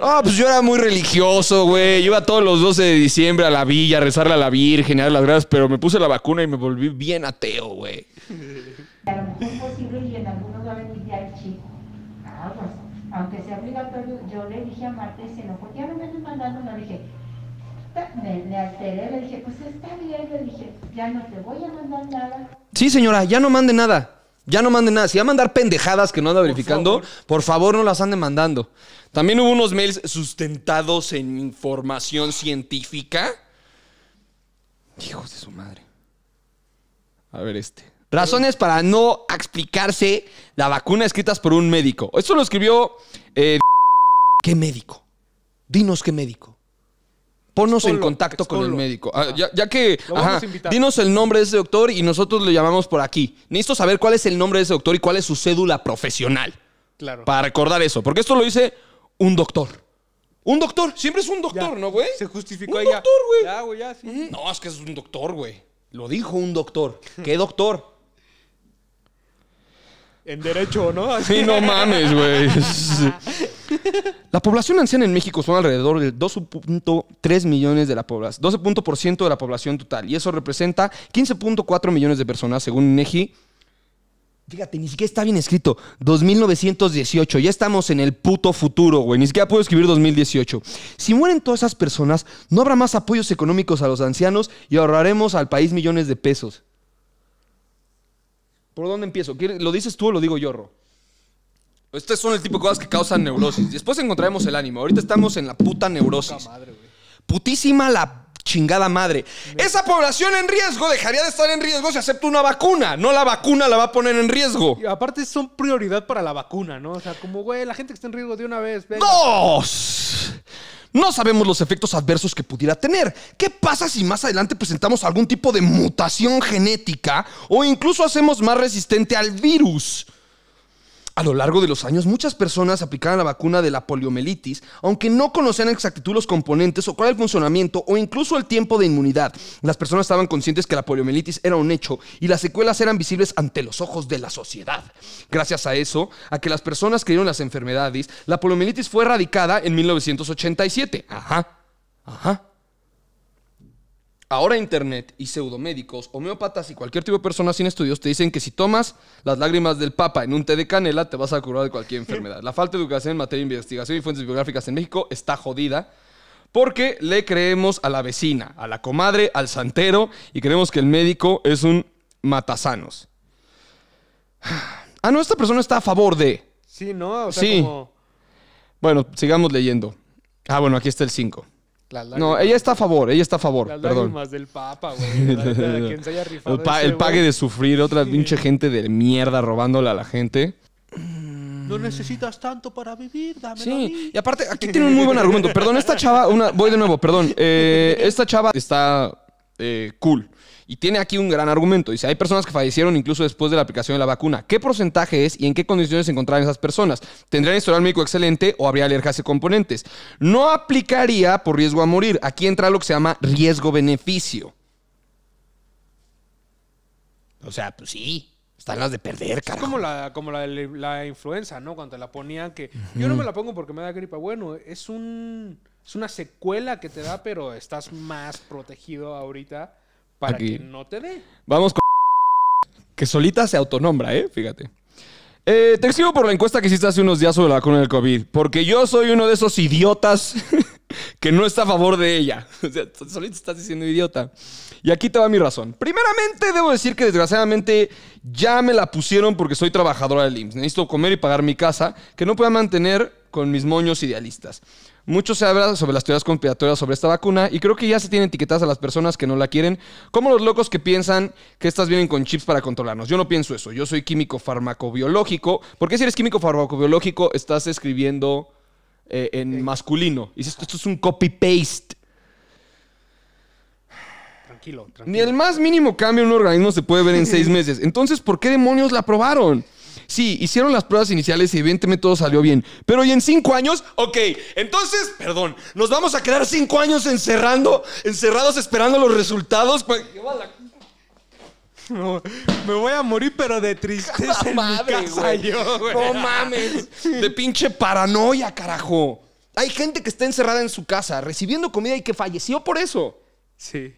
Ah, pues yo era muy religioso, güey. Yo iba todos los 12 de diciembre a la villa a rezarle a la Virgen, a dar las gracias, pero me puse la vacuna y me volví bien ateo, güey. A lo mejor es posible y en algunos va a venir ya el chico aunque sea obligatorio, yo le dije a Marta si se enojó, ya no me andan mandando, no le dije, me, alteré, le dije, pues está bien, le dije, ya no te voy a mandar nada. Sí, señora, ya no mande nada. Ya no mande nada. Si va a mandar pendejadas que no anda verificando, por favor no las ande mandando. También hubo unos mails sustentados en información científica. Hijos de su madre. A ver este. Razones para no explicarse la vacuna escritas por un médico. Esto lo escribió... Eh, ¿Qué médico? Dinos qué médico. Ponnos en contacto con el médico. Ah, ya, que... dinos el nombre de ese doctor y nosotros lo llamamos por aquí. Necesito saber cuál es el nombre de ese doctor y cuál es su cédula profesional. Claro. Para recordar eso. Porque esto lo dice un doctor. Un doctor, siempre es un doctor, ¿no, güey? Se justificó un doctor, güey. Ya, güey, ya, No, es que es un doctor, güey. Lo dijo un doctor. ¿Qué doctor? en derecho, ¿no? Sí, no mames, güey. La población anciana en México son alrededor de 12.3 millones de la población, 12.% de la población total. Y eso representa 15.4 millones de personas, según Inegi. Fíjate, ni siquiera está bien escrito. 2918. Ya estamos en el puto futuro, güey. Ni siquiera puedo escribir 2018. Si mueren todas esas personas, no habrá más apoyos económicos a los ancianos y ahorraremos al país millones de pesos. ¿Por dónde empiezo? ¿Lo dices tú o lo digo yo, Ro? Estas son el tipo de cosas que causan neurosis. Después encontraremos el ánimo. Ahorita estamos en la puta neurosis. Putísima la chingada madre. Esa población en riesgo dejaría de estar en riesgo si acepta una vacuna. No la vacuna la va a poner en riesgo. Y aparte son prioridad para la vacuna, ¿no? O sea, como, güey, la gente que está en riesgo de una vez. ¡Dos! No sabemos los efectos adversos que pudiera tener. ¿Qué pasa si más adelante presentamos algún tipo de mutación genética o incluso hacemos más resistente al virus? A lo largo de los años, muchas personas aplicaron la vacuna de la poliomielitis, aunque no conocían exactitud los componentes o cuál era el funcionamiento o incluso el tiempo de inmunidad. Las personas estaban conscientes que la poliomielitis era un hecho y las secuelas eran visibles ante los ojos de la sociedad. Gracias a eso, a que las personas creyeron las enfermedades, la poliomielitis fue erradicada en 1987. Ajá, ajá ahora internet y pseudomédicos, homeópatas y cualquier tipo de personas sin estudios te dicen que si tomas las lágrimas del Papa en un té de canela te vas a curar de cualquier enfermedad. La falta de educación en materia de investigación y fuentes biográficas en México está jodida. Porque le creemos a la vecina, a la comadre, al santero y creemos que el médico es un matasanos. Ah, no, esta persona está a favor de. Sí, ¿no? sí. Bueno, sigamos leyendo. Ah, bueno, aquí está el 5 no, ella está a favor, ella está a favor. Las del Papa, güey. el, pague de sufrir otra pinche gente de mierda robándole a la gente. No necesitas tanto para vivir, dame. Sí, y aparte, aquí tiene un muy buen argumento. Perdón, esta chava, una, voy de nuevo, perdón. Eh, esta chava está eh, cool. Y tiene aquí un gran argumento. Dice, hay personas que fallecieron incluso después de la aplicación de la vacuna. ¿Qué porcentaje es y en qué condiciones se encontraban esas personas? ¿Tendrían historial médico excelente o habría alergias y componentes? No aplicaría por riesgo a morir. Aquí entra lo que se llama riesgo-beneficio. O sea, pues sí. Están las de perder, carajo. Es como la, como la, influenza, ¿no? Cuando te la ponían que... Yo no me la pongo porque me da gripa. Bueno, es un... Es una secuela que te da, pero estás más protegido ahorita para que no te dé. Vamos con. Que solita se autonombra, ¿eh? Fíjate. Eh, te escribo por la encuesta que hiciste hace unos días sobre la vacuna del COVID, porque yo soy uno de esos idiotas que no está a favor de ella. O sea, Solita estás diciendo idiota. Y aquí te va mi razón. Primeramente, debo decir que desgraciadamente ya me la pusieron porque soy trabajadora del IMSS. Necesito comer y pagar mi casa, que no pueda mantener con mis moños idealistas. Mucho se habla sobre las teorías conspiratorias sobre esta vacuna y creo que ya se tienen etiquetadas a las personas que no la quieren, como los locos que piensan que estas vienen con chips para controlarnos. Yo no pienso eso, yo soy químico farmacobiológico. ¿Por qué si eres químico farmacobiológico estás escribiendo eh, en masculino? Y esto, esto es un copy-paste. Tranquilo, tranquilo. Ni el más mínimo cambio en un organismo se puede ver en seis meses. Entonces, ¿por qué demonios la aprobaron? Sí, hicieron las pruebas iniciales y evidentemente todo salió bien. Pero ¿y en cinco años? Ok, entonces, perdón, ¿nos vamos a quedar cinco años encerrando, encerrados esperando los resultados? Pues, me voy a morir, pero de tristeza en Madre, mi casa yo, güey. No mames. De pinche paranoia, carajo. Hay gente que está encerrada en su casa recibiendo comida y que falleció por eso. Sí.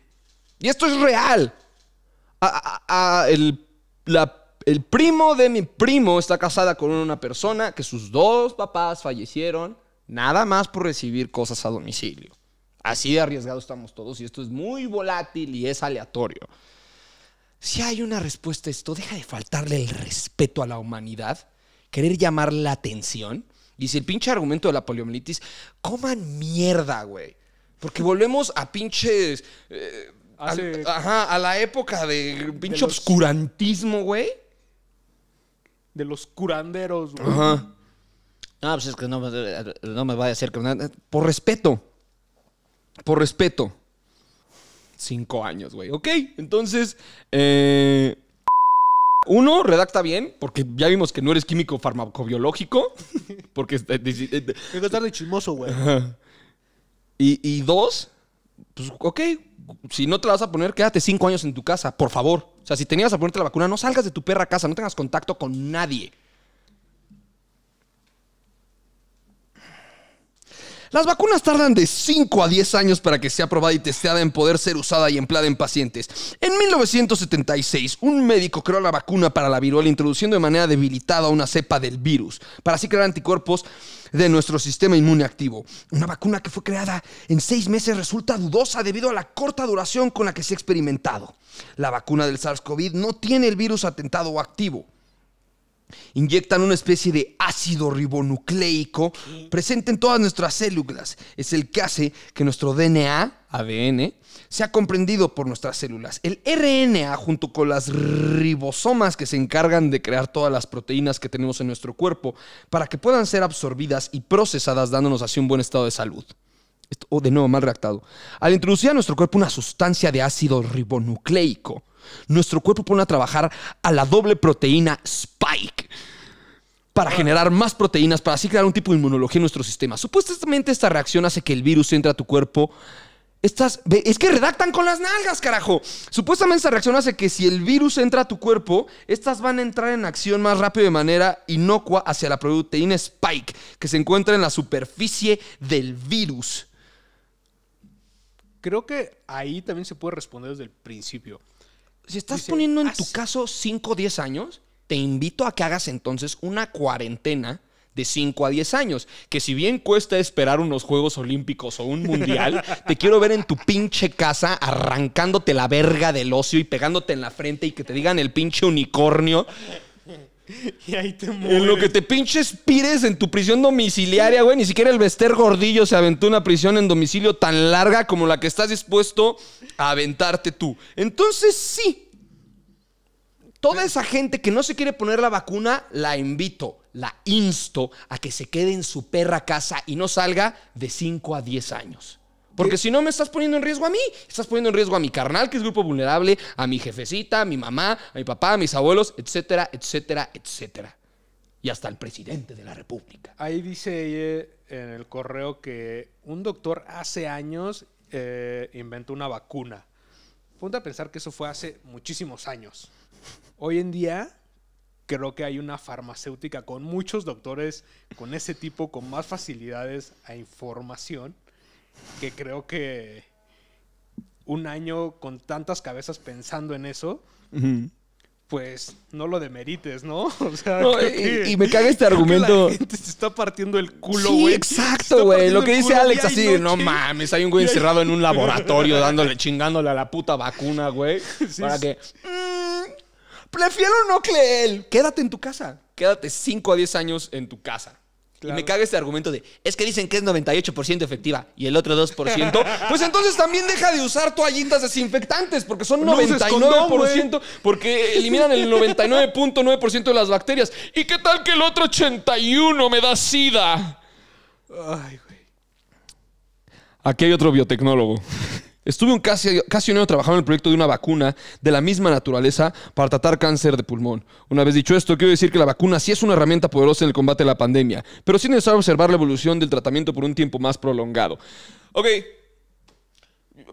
Y esto es real. A, el, la el primo de mi primo está casada con una persona que sus dos papás fallecieron nada más por recibir cosas a domicilio. Así de arriesgado estamos todos y esto es muy volátil y es aleatorio. Si hay una respuesta a esto, deja de faltarle el respeto a la humanidad, querer llamar la atención. Y si el pinche argumento de la poliomielitis, coman mierda, güey. Porque volvemos a pinches... Eh, ajá, a la época de pinche obscurantismo, güey de los curanderos, güey. Ajá. Ah, pues es que no, me vaya a hacer que... Por respeto. Por respeto. Cinco años, güey. Ok, entonces... Eh, uno, redacta bien, porque ya vimos que no eres químico farmacobiológico. Porque... Tengo estar de chismoso, güey. Y, y dos, pues ok, si no te la vas a poner, quédate cinco años en tu casa, por favor sea, si tenías a ponerte la vacuna, no salgas de tu perra casa, no tengas contacto con nadie. Las vacunas tardan de 5 a 10 años para que sea aprobada y testeada en poder ser usada y empleada en pacientes. En 1976, un médico creó la vacuna para la viruela introduciendo de manera debilitada una cepa del virus, para así crear anticuerpos de nuestro sistema inmune activo. Una vacuna que fue creada en 6 meses resulta dudosa debido a la corta duración con la que se ha experimentado. La vacuna del SARS-CoV no tiene el virus atentado o activo. Inyectan una especie de ácido ribonucleico presente en todas nuestras células. Es el que hace que nuestro DNA, ADN, sea comprendido por nuestras células. El RNA, junto con las ribosomas que se encargan de crear todas las proteínas que tenemos en nuestro cuerpo, para que puedan ser absorbidas y procesadas, dándonos así un buen estado de salud. O oh, de nuevo, mal reactado. Al introducir a nuestro cuerpo una sustancia de ácido ribonucleico, nuestro cuerpo pone a trabajar a la doble proteína spike para generar más proteínas, para así crear un tipo de inmunología en nuestro sistema. Supuestamente esta reacción hace que el virus entre a tu cuerpo. Estas, es que redactan con las nalgas, carajo. Supuestamente esta reacción hace que si el virus entra a tu cuerpo, estas van a entrar en acción más rápido de manera inocua hacia la proteína spike que se encuentra en la superficie del virus. Creo que ahí también se puede responder desde el principio. Si estás poniendo en tu caso 5 o 10 años, te invito a que hagas entonces una cuarentena de 5 a 10 años, que si bien cuesta esperar unos Juegos Olímpicos o un Mundial, te quiero ver en tu pinche casa arrancándote la verga del ocio y pegándote en la frente y que te digan el pinche unicornio Y ahí te lo que te pinches pires en tu prisión domiciliaria, güey. Ni siquiera el Bester Gordillo se aventó una prisión en domicilio tan larga como la que estás dispuesto a aventarte tú. Entonces, sí. Toda esa gente que no se quiere poner la vacuna, la invito, la insto a que se quede en su perra casa y no salga de 5 a 10 años. Porque si no me estás poniendo en riesgo a mí, estás poniendo en riesgo a mi carnal, que es grupo vulnerable, a mi jefecita, a mi mamá, a mi papá, a mis abuelos, etcétera, etcétera, etcétera. Y hasta al presidente de la República. Ahí dice eh, en el correo que un doctor hace años eh, inventó una vacuna. Ponte a pensar que eso fue hace muchísimos años. Hoy en día creo que hay una farmacéutica con muchos doctores con ese tipo, con más facilidades a información que creo que un año con tantas cabezas pensando en eso, pues no lo demerites, ¿no? y, me caga este argumento. La gente se está partiendo el culo, güey. Sí, exacto, güey. Lo que dice Alex así, no mames, hay un güey encerrado en un laboratorio dándole, chingándole a la puta vacuna, güey. para que... Mm, prefiero no creer. Quédate en tu casa. Quédate 5 a 10 años en tu casa. Y me caga este argumento de, es que dicen que es 98% efectiva y el otro 2%. pues entonces también deja de usar toallitas desinfectantes porque son 99% porque eliminan el 99.9% de las bacterias. ¿Y qué tal que el otro 81 me da sida? Ay, güey. Aquí hay otro biotecnólogo. Estuve un casi, un año trabajando en el proyecto de una vacuna de la misma naturaleza para tratar cáncer de pulmón. Una vez dicho esto, quiero decir que la vacuna sí es una herramienta poderosa en el combate a la pandemia, pero sí es necesario observar la evolución del tratamiento por un tiempo más prolongado. Ok,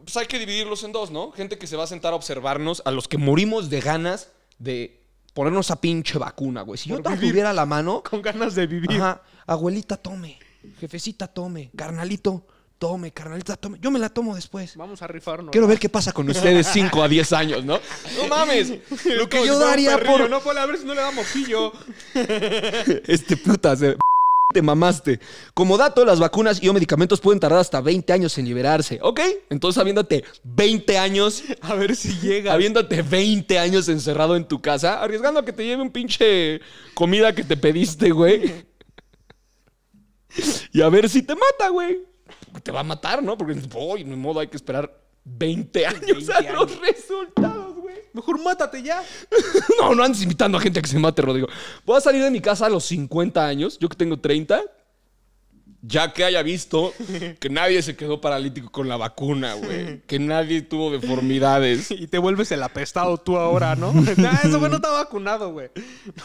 pues hay que dividirlos en dos, ¿no? Gente que se va a sentar a observarnos, a los que morimos de ganas de ponernos a pinche vacuna, güey. Si yo te tuviera la mano. Con ganas de vivir. abuelita, tome. Jefecita, tome. Carnalito, Tome, carnalita, tome. Yo me la tomo después. Vamos a rifarnos. Quiero ver qué pasa con ustedes 5 a 10 años, ¿no? No mames. Lo que yo daría por. No, por a ver si no le da mojillo. Este puta se. Te mamaste. Como dato, las vacunas y o medicamentos pueden tardar hasta 20 años en liberarse, ¿ok? Entonces, habiéndote 20 años. A ver si llega. Habiéndote 20 años encerrado en tu casa, arriesgando a que te lleve un pinche comida que te pediste, güey. y a ver si te mata, güey te va a matar, ¿no? Porque voy, ni modo, hay que esperar 20 años a los resultados, güey. Mejor mátate ya. no, no andes invitando a gente a que se mate, Rodrigo. Voy a salir de mi casa a los 50 años, yo que tengo 30. Ya que haya visto que nadie se quedó paralítico con la vacuna, güey. Que nadie tuvo deformidades. Y te vuelves el apestado tú ahora, ¿no? eso güey no está vacunado, güey.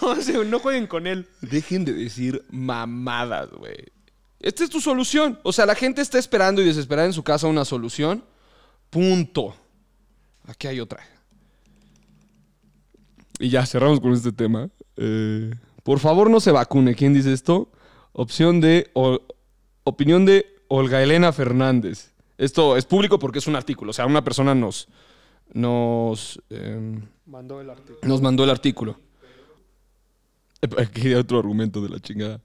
No, no jueguen con él. Dejen de decir mamadas, güey. Esta es tu solución. O sea, la gente está esperando y desesperada en su casa una solución. Punto. Aquí hay otra. Y ya cerramos con este tema. Eh, por favor, no se vacune. ¿Quién dice esto? Opción de. opinión de Olga Elena Fernández. Esto es público porque es un artículo. O sea, una persona nos. Nos. Em, mandó el artículo. Nos mandó el artículo. Eh, aquí hay otro argumento de la chingada.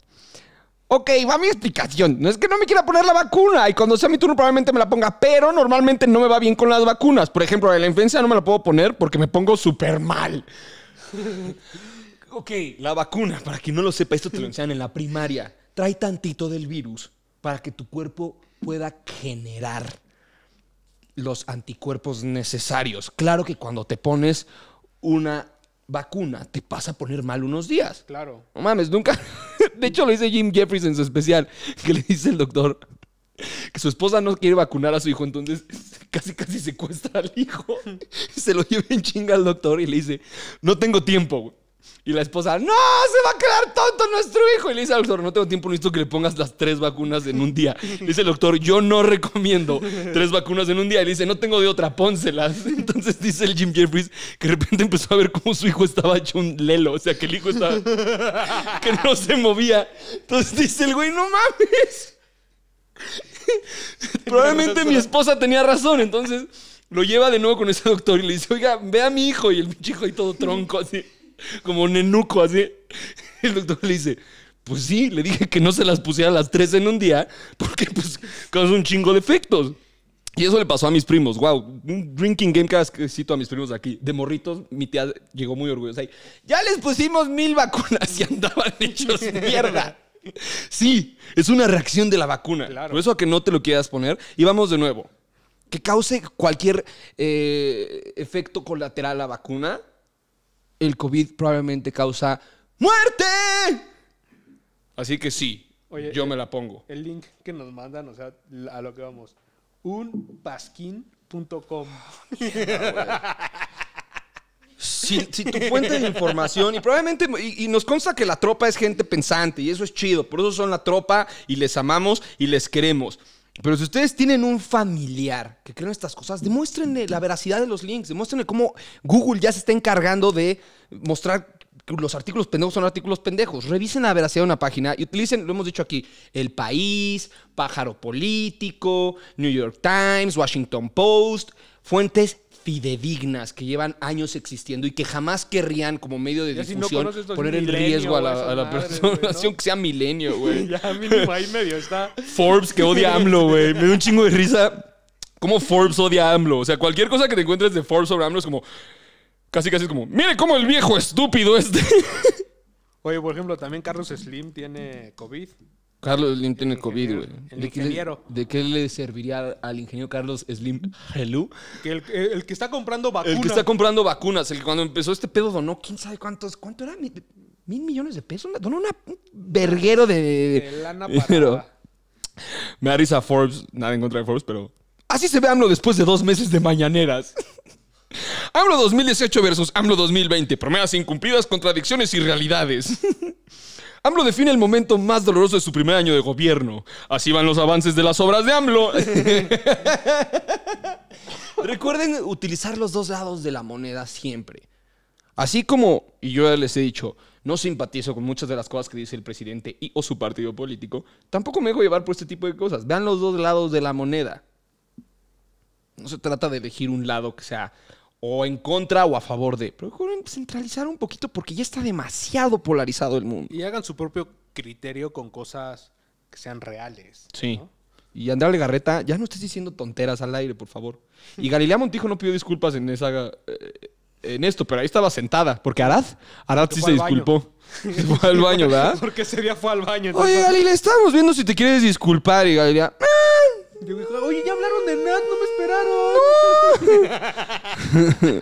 Ok, va mi explicación. No es que no me quiera poner la vacuna y cuando sea mi turno probablemente me la ponga, pero normalmente no me va bien con las vacunas. Por ejemplo, de la infancia no me la puedo poner porque me pongo súper mal. ok, la vacuna, para quien no lo sepa, esto te lo enseñan en la primaria. Trae tantito del virus para que tu cuerpo pueda generar los anticuerpos necesarios. Claro que cuando te pones una vacuna te pasa a poner mal unos días. Claro. No mames, nunca. De hecho, lo dice Jim Jeffries en su especial, que le dice el doctor que su esposa no quiere vacunar a su hijo, entonces casi casi secuestra al hijo, se lo lleva en chinga al doctor y le dice, no tengo tiempo, y la esposa, no, se va a quedar tonto nuestro hijo. Y le dice al doctor, no tengo tiempo, necesito que le pongas las tres vacunas en un día. dice el doctor, yo no recomiendo tres vacunas en un día. Y le dice, no tengo de otra, pónselas. Entonces dice el Jim Jeffries que de repente empezó a ver cómo su hijo estaba hecho un lelo. O sea, que el hijo estaba... que no se movía. Entonces dice el güey, no mames. Probablemente mi esposa tenía razón, entonces... Lo lleva de nuevo con ese doctor y le dice, oiga, ve a mi hijo. Y el pinche hijo y todo tronco así como un así. El doctor le dice, pues sí, le dije que no se las pusiera a las tres en un día, porque pues causa un chingo de efectos. Y eso le pasó a mis primos, wow, un drinking game cada que cito a mis primos aquí. De morritos, mi tía llegó muy orgullosa y, ya les pusimos mil vacunas y andaban hechos mierda. Sí, es una reacción de la vacuna. Por eso a que no te lo quieras poner. Y vamos de nuevo. Que cause cualquier eh, efecto colateral a la vacuna, el COVID probablemente causa muerte. Así que sí, yo me la pongo. El link que nos mandan, o sea, a lo que vamos, unpasquín.com. Si, si, tu fuente de información y probablemente, y, nos consta que la tropa es gente pensante y eso es chido, por eso son la tropa y les amamos y les queremos. Pero si ustedes tienen un familiar que creen estas cosas, demuéstrenle la veracidad de los links, demuéstrenle cómo Google ya se está encargando de mostrar que los artículos pendejos son artículos pendejos. Revisen la veracidad de una página y utilicen, lo hemos dicho aquí, El País, Pájaro Político, New York Times, Washington Post, fuentes fidedignas que llevan años existiendo y que jamás querrían como medio de difusión poner en riesgo a la, persona que sea milenio, güey. ya medio está. Forbes que odia a AMLO, güey. Me da un chingo de risa cómo Forbes odia a AMLO. O sea, cualquier cosa que te encuentres de Forbes sobre AMLO es como casi casi es como, mire cómo el viejo estúpido este. Oye, por ejemplo, también Carlos Slim tiene COVID. Carlos Slim tiene COVID, güey. ¿De Qué le, serviría al ingeniero Carlos Slim Helú? Eh, el, que está comprando vacunas. El que está comprando vacunas. El que cuando empezó este pedo donó, quién sabe cuántos. ¿Cuánto era? ¿Mil millones de pesos? Donó una, un verguero de. lana Pero, me Forbes. Nada en contra de Forbes, pero. Así se ve AMLO después de dos meses de mañaneras. AMLO 2018 versus AMLO 2020. Promesas incumplidas, contradicciones y realidades. AMLO define el momento más doloroso de su primer año de gobierno. Así van los avances de las obras de AMLO. Recuerden utilizar los dos lados de la moneda siempre. Así como, y yo ya les he dicho, no simpatizo con muchas de las cosas que dice el presidente y o su partido político, tampoco me dejo llevar por este tipo de cosas. Vean los dos lados de la moneda. No se trata de elegir un lado que sea o en contra o a favor de. Procuren centralizar un poquito porque ya está demasiado polarizado el mundo. Y hagan su propio criterio con cosas que sean reales. Sí. Y Andrea Legarreta, ya no estés diciendo tonteras al aire, por favor. Y Galilea Montijo no pidió disculpas en esa. Eh, eh, en esto, pero ahí estaba sentada. Porque Arad, Arad sí se disculpó. fue al baño, ¿verdad? Porque ese día fue al baño. Oye, Galilea, estamos viendo si te quieres disculpar. Y Galilea. Ah". Oye, ya hablaron de Nat, no me esperaron.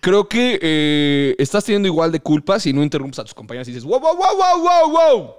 Creo que eh, estás teniendo igual de culpas si no interrumpes a tus compañeros y dices, wow, wow, wow, wow, wow, wow.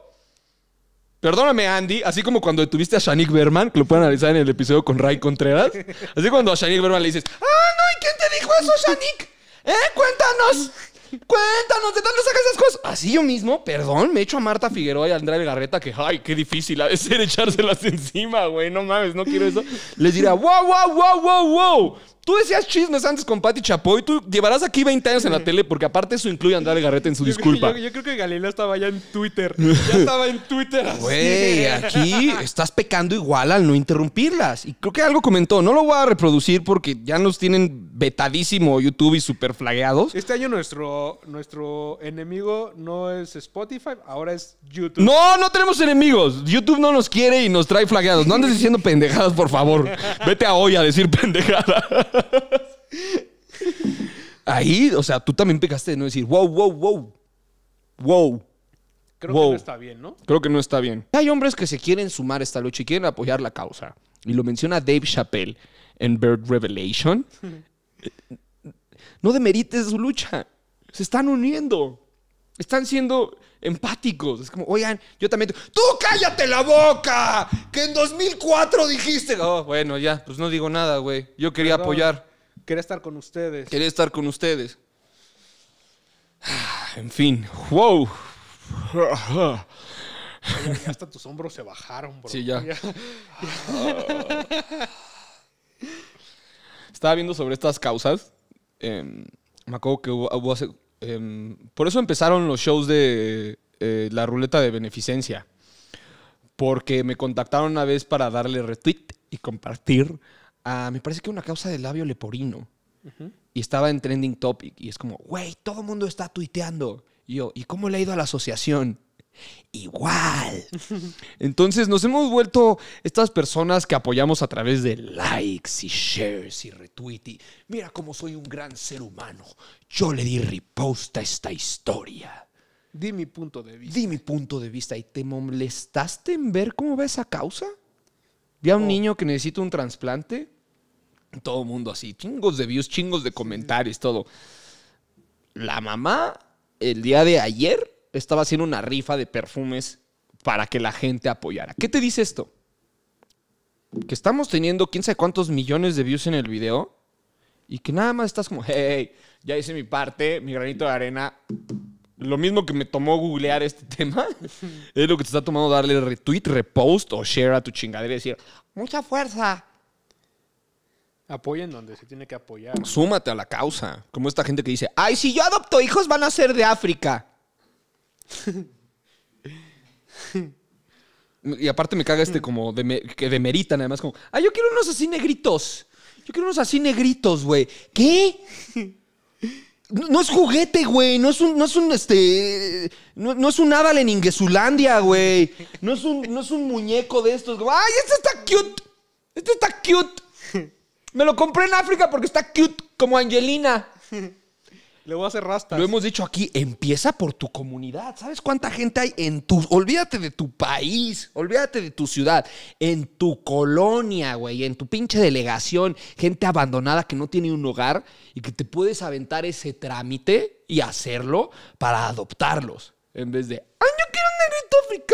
Perdóname, Andy, así como cuando detuviste a Shanik Berman, que lo pueden analizar en el episodio con Ray Contreras. Así cuando a Shanik Berman le dices, ¡Ah, no! ¿Y quién te dijo eso, Shanik? ¡Eh, cuéntanos! Cuéntanos, ¿de dónde sacas esas cosas? Así yo mismo, perdón, me echo a Marta Figueroa y a Andrea Garreta que, ay, qué difícil a veces echárselas encima, güey, no mames, no quiero eso. Les dirá, wow, wow, wow, wow, wow. Tú decías chismes antes con Pati Chapoy. Tú llevarás aquí 20 años en la tele porque aparte eso incluye a Andrade Garreta en su disculpa. Yo, creo que Galileo estaba ya en Twitter. Ya estaba en Twitter. Güey, aquí estás pecando igual al no interrumpirlas. Y creo que algo comentó. No lo voy a reproducir porque ya nos tienen vetadísimo YouTube y super flagueados. Este año nuestro, nuestro enemigo no es Spotify, ahora es YouTube. No, no tenemos enemigos. YouTube no nos quiere y nos trae flagueados. No andes diciendo pendejadas, por favor. Vete a hoy a decir pendejadas Ahí, o sea, tú también pegaste de no decir, wow, wow, wow. Wow. Creo que no está bien, ¿no? Creo que no está bien. Hay hombres que se quieren sumar a esta lucha y quieren apoyar la causa. Y lo menciona Dave Chappelle en Bird Revelation. no demerites su lucha. Se están uniendo. Están siendo empáticos. Es como, oigan, yo también. ¡Tú cállate la boca! Que en 2004 dijiste. Oh, bueno, ya, pues no digo nada, güey. Yo quería apoyar. Quería estar con ustedes. Quería estar con ustedes. Ah, en fin, wow. hasta tus hombros se bajaron, bro. Sí, ya. Estaba viendo sobre estas causas. Em, me acuerdo que hubo Em, por eso empezaron los shows de eh, la ruleta de beneficencia. Porque me contactaron una vez para darle retweet y compartir a, me parece que una causa del labio leporino. Y estaba en trending topic. Y es como, güey, todo el mundo está tuiteando. Y yo, ¿y cómo le ha ido a la asociación? igual. Entonces nos hemos vuelto estas personas que apoyamos a través de likes y shares y retweet. Y mira cómo soy un gran ser humano. Yo le di reposta a esta historia. Di mi punto de vista. Di mi punto de vista. ¿Y te molestaste en ver cómo va esa causa? Vi a un oh. niño que necesita un trasplante. Todo mundo así, chingos de views, chingos de comentarios, todo. La mamá, el día de ayer, estaba haciendo una rifa de perfumes para que la gente apoyara. ¿Qué te dice esto? Que estamos teniendo quién sabe cuántos millones de views en el video y que nada más estás como, hey, ya hice mi parte, mi granito de arena. Lo mismo que me tomó googlear este tema, es lo que te está tomando darle retweet, repost o share a tu chingadera y decir, mucha fuerza. Apoyen donde se tiene que apoyar. Súmate a la causa. Como esta gente que dice, ay, si yo adopto hijos van a ser de África y aparte me caga este como de, que demeritan, además, como, ah, yo quiero unos así negritos. Yo quiero unos así negritos, güey. ¿Qué? No, es juguete, güey. No es un, no es un, este, no, es un Adal en Inguesulandia, güey. No es un, no es un muñeco de estos. ¡Ay, este está cute! Este está cute. Me lo compré en África porque está cute, como Angelina. Le voy a hacer rastas. Lo hemos dicho aquí, empieza por tu comunidad. ¿Sabes cuánta gente hay en tu... Olvídate de tu país, olvídate de tu ciudad, en tu colonia, güey, en tu pinche delegación, gente abandonada que no tiene un hogar y que te puedes aventar ese trámite y hacerlo para adoptarlos. En vez de, ¡ay, yo quiero un negrito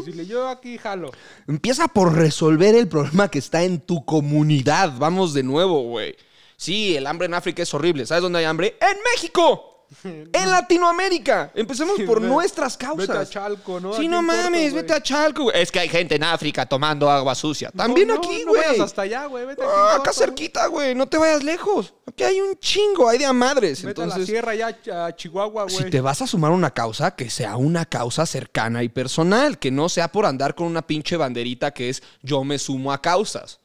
africano! Y si le yo aquí jalo. Empieza por resolver el problema que está en tu comunidad. Vamos de nuevo, güey. Sí, el hambre en África es horrible. ¿Sabes dónde hay hambre? ¡En México! En Latinoamérica. Empecemos por nuestras causas. Vete a Chalco, ¿no? Sí, no mames, vete a Chalco. Es que hay gente en África tomando agua sucia. También aquí, güey. No vayas hasta allá, güey. Ah, acá cerquita, güey. No te vayas lejos. Aquí hay un chingo, hay de amadres. Vete Entonces, a la sierra allá a Chihuahua, güey. Si te vas a sumar a una causa, que sea una causa cercana y personal. Que no sea por andar con una pinche banderita que es yo me sumo a causas.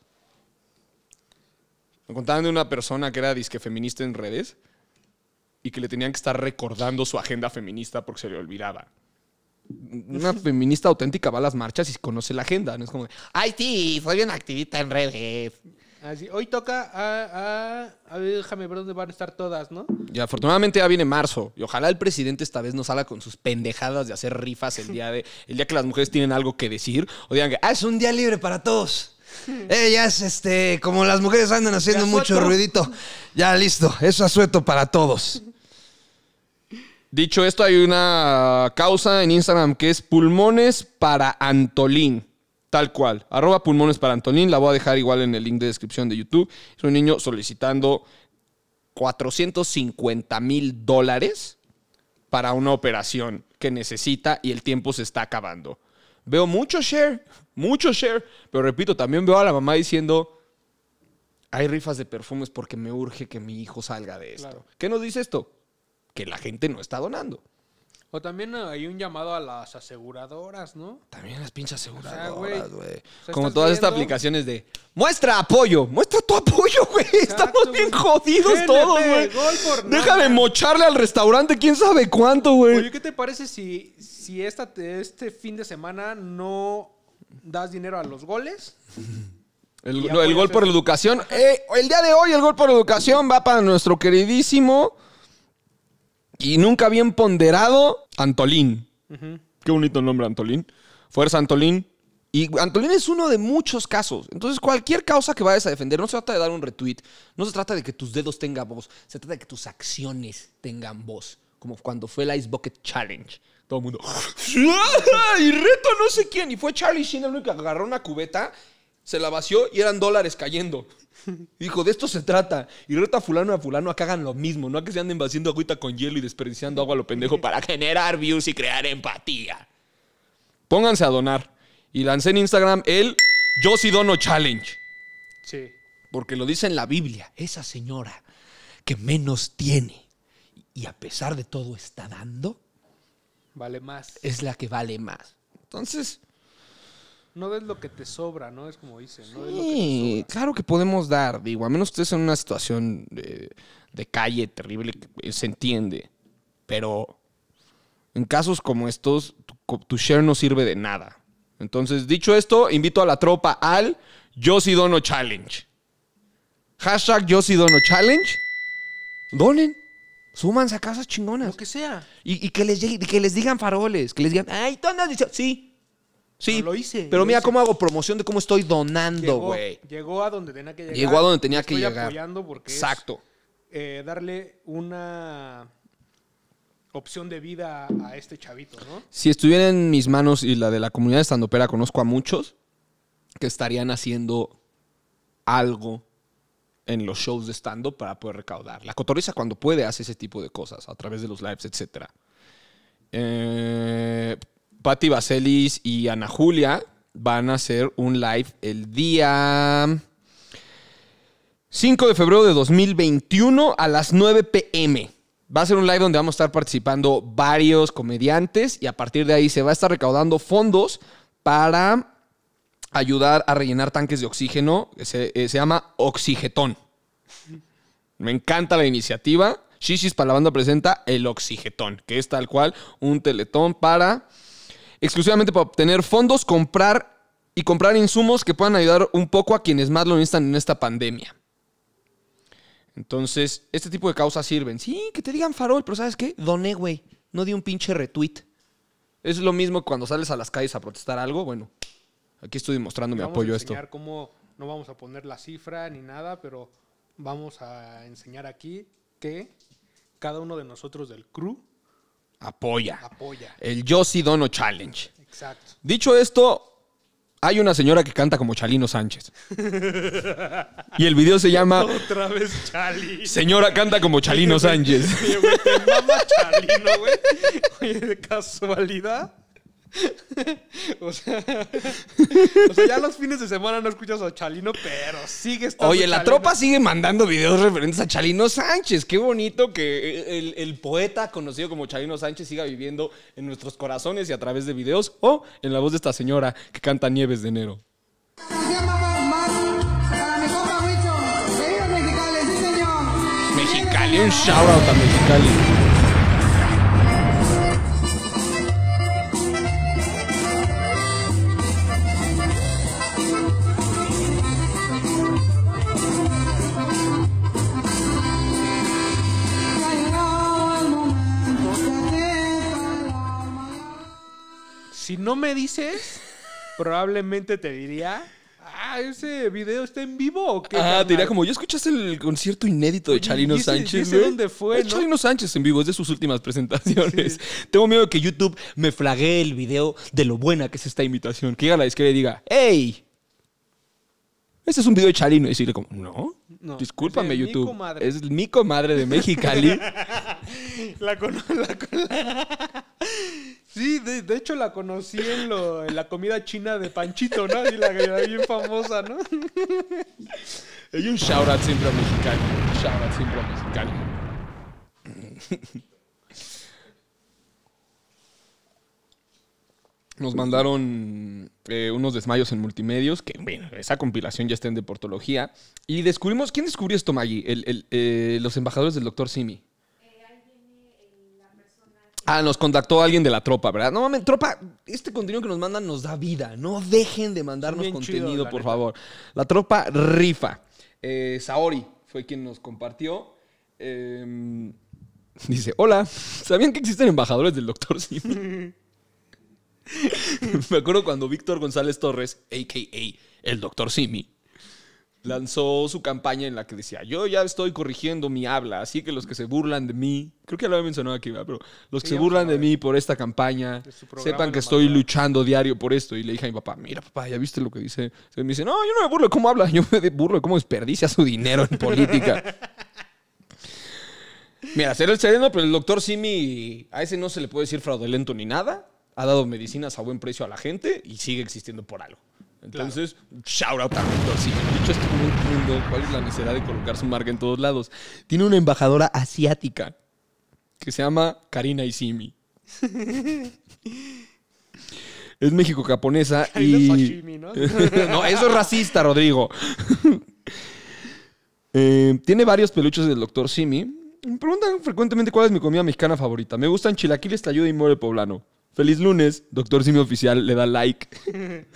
Me contaban de una persona que era disque feminista en redes y que le tenían que estar recordando su agenda feminista porque se le olvidaba. Una feminista auténtica va a las marchas y conoce la agenda. No es como, ay, sí, soy bien activista en redes. Ah, hoy toca a, déjame ver dónde van a estar todas, ¿no? Y afortunadamente ya viene marzo. Y ojalá el presidente esta vez no salga con sus pendejadas de hacer rifas el día de el día que las mujeres tienen algo que decir. O digan que ah, es un día libre para todos es este, como las mujeres andan haciendo mucho ruidito, ya listo, eso asueto para todos. Dicho esto, hay una causa en Instagram que es pulmones para Antolín. Tal cual. Arroba pulmones para Antolín. La voy a dejar igual en el link de descripción de YouTube. Es un niño solicitando 450 mil dólares para una operación que necesita y el tiempo se está acabando. Veo mucho share, mucho share, pero repito, también veo a la mamá diciendo, hay rifas de perfumes porque me urge que mi hijo salga de esto. ¿Qué nos dice esto? Que la gente no está donando. O también hay un llamado a las aseguradoras, ¿no? También las pinches aseguradoras, güey. Como todas estas aplicaciones de muestra apoyo, muestra tu apoyo, güey. Estamos bien jodidos todos, güey. Déjame mocharle al restaurante, quién sabe cuánto, güey. Oye, ¿qué te parece si, si esta, este fin de semana no das dinero a los goles? el, gol por la educación. Eh, el día de hoy el gol por la educación va para nuestro queridísimo y nunca bien ponderado, Antolín. Qué bonito nombre, Antolín. Fuerza, Antolín. Y Antolín es uno de muchos casos. Entonces, cualquier causa que vayas a defender, no se trata de dar un retweet, no se trata de que tus dedos tengan voz, se trata de que tus acciones tengan voz. Como cuando fue el Ice Bucket Challenge. Todo el mundo. ¡Ah!", y reto no sé quién. Y fue Charlie Sheen el único que agarró una cubeta, se la vació y eran dólares cayendo. Hijo, de esto se trata. Y reta a fulano a fulano a que hagan lo mismo, no a que se anden vaciando agüita con hielo y desperdiciando agua a lo pendejo para generar views y crear empatía. Pónganse a donar. Y lancé en Instagram el Yo Si dono challenge. Sí. Porque lo dice en la Biblia, esa señora que menos tiene y a pesar de todo está dando, vale más. Es la que vale más. Entonces, no des lo que te sobra, ¿no? Es como dicen. No sí, claro que podemos dar, digo, a menos que estés en una situación de, calle terrible, se entiende. Pero en casos como estos, tu, share no sirve de nada. Entonces, dicho esto, invito a la tropa al Yo Si dono challenge. Hashtag Yo Si dono challenge. Donen. Súmanse a casas chingonas. Lo que sea. Y, que, les, que les digan faroles, que les digan, ay, tú andas diciendo, sí, Sí, Pero mira cómo hago promoción de cómo estoy donando, güey. Llegó, a donde tenía que llegar. Llegó a donde tenía que llegar. Apoyando porque Exacto. Eh, darle una opción de vida a este chavito, ¿no? Si estuviera en mis manos y la de la comunidad de Standopera, conozco a muchos que estarían haciendo algo en los shows de stand para poder recaudar. La cotoriza cuando puede hace ese tipo de cosas a través de los lives, etc. Eh, Patti Vaselis y Ana Julia van a hacer un live el día 5 de febrero de 2021 a las 9 pm. Va a ser un live donde vamos a estar participando varios comediantes y a partir de ahí se va a estar recaudando fondos para ayudar a rellenar tanques de oxígeno. Se, eh, se llama Oxigetón. Me encanta la iniciativa. Shishis para la banda presenta el Oxigetón, que es tal cual un teletón para exclusivamente para obtener fondos, comprar y comprar insumos que puedan ayudar un poco a quienes más lo necesitan en esta pandemia. Entonces, este tipo de causas sirven. Sí, que te digan farol, pero ¿sabes qué? Doné, güey. No di un pinche retweet. Es lo mismo cuando sales a las calles a protestar algo. Bueno, aquí estoy demostrando mi apoyo a, a esto. Cómo, no vamos a poner la cifra ni nada, pero vamos a enseñar aquí que cada uno de nosotros del crew Apoya. Apoya. El Yo dono challenge. Exacto. Dicho esto, hay una señora que canta como Chalino Sánchez. Y el video se llama. Otra vez Chalino. Señora canta como Chalino Sánchez. Oye, de casualidad. o, sea, ya los fines de semana no escuchas a Chalino, pero sigue estando. Oye, la tropa sigue mandando videos referentes a Chalino Sánchez. Qué bonito que el, el, poeta conocido como Chalino Sánchez siga viviendo en nuestros corazones y a través de videos o en la voz de esta señora que canta Nieves de Enero. Mexicali, un shout a Mexicali. me dices, probablemente te diría. Ah, ese video está en vivo o qué. Ah, te diría como, yo escuchaste el concierto inédito de Chalino Sánchez? No dónde fue. Es ¿no? Chalino Sánchez en vivo, es de sus últimas presentaciones. Tengo miedo que YouTube me flaguee el video de lo buena que es esta invitación. Que llega a la izquierda y diga, hey, Este es un video de Chalino. Y decirle como, no, discúlpame YouTube. Es mi comadre de Mexicali. la, con, la, con, Sí, de, hecho la conocí en, la comida china de Panchito, ¿no? Y la era bien famosa, ¿no? Y un shout out siempre a Mexicali. Un shout siempre a Nos mandaron eh, unos desmayos en multimedios, que bueno, esa compilación ya está en deportología. Y descubrimos, ¿quién descubrió esto, Maggie? Eh, los embajadores del doctor Simi. Ah, nos contactó alguien de la tropa, ¿verdad? No mames, tropa, este contenido que nos mandan nos da vida. No dejen de mandarnos contenido, por favor. La tropa rifa. Eh, Saori fue quien nos compartió. Em, dice: Hola, ¿sabían que existen embajadores del Doctor Simi? Me acuerdo cuando Víctor González Torres, a.k.a. el Doctor Simi, lanzó su campaña en la que decía, yo ya estoy corrigiendo mi habla, así que los que se burlan de mí, creo que lo había mencionado aquí, pero los que se burlan de mí por esta campaña, sepan que estoy luchando diario por esto. Y le dije a mi papá, mira papá, ¿ya viste lo que dice? Se me dice, no, yo no me burlo de cómo habla, yo me burlo de cómo desperdicia su dinero en política. mira, ser el sereno, pero el doctor Simi, a ese no se le puede decir fraudulento ni nada. Ha dado medicinas a buen precio a la gente y sigue existiendo por algo. Entonces, shout out a Doctor Simi. De hecho, es que cuál es la necesidad de colocar su marca en todos lados. Tiene una embajadora asiática que se llama Karina Isimi. es México-japonesa y... ¿no? eso es racista, Rodrigo. Eh, tiene varios peluches del Dr. Simi. Me preguntan frecuentemente cuál es mi comida mexicana favorita. Me gustan chilaquiles, tlayuda y mole poblano. Feliz lunes. Doctor Simi Oficial le da like.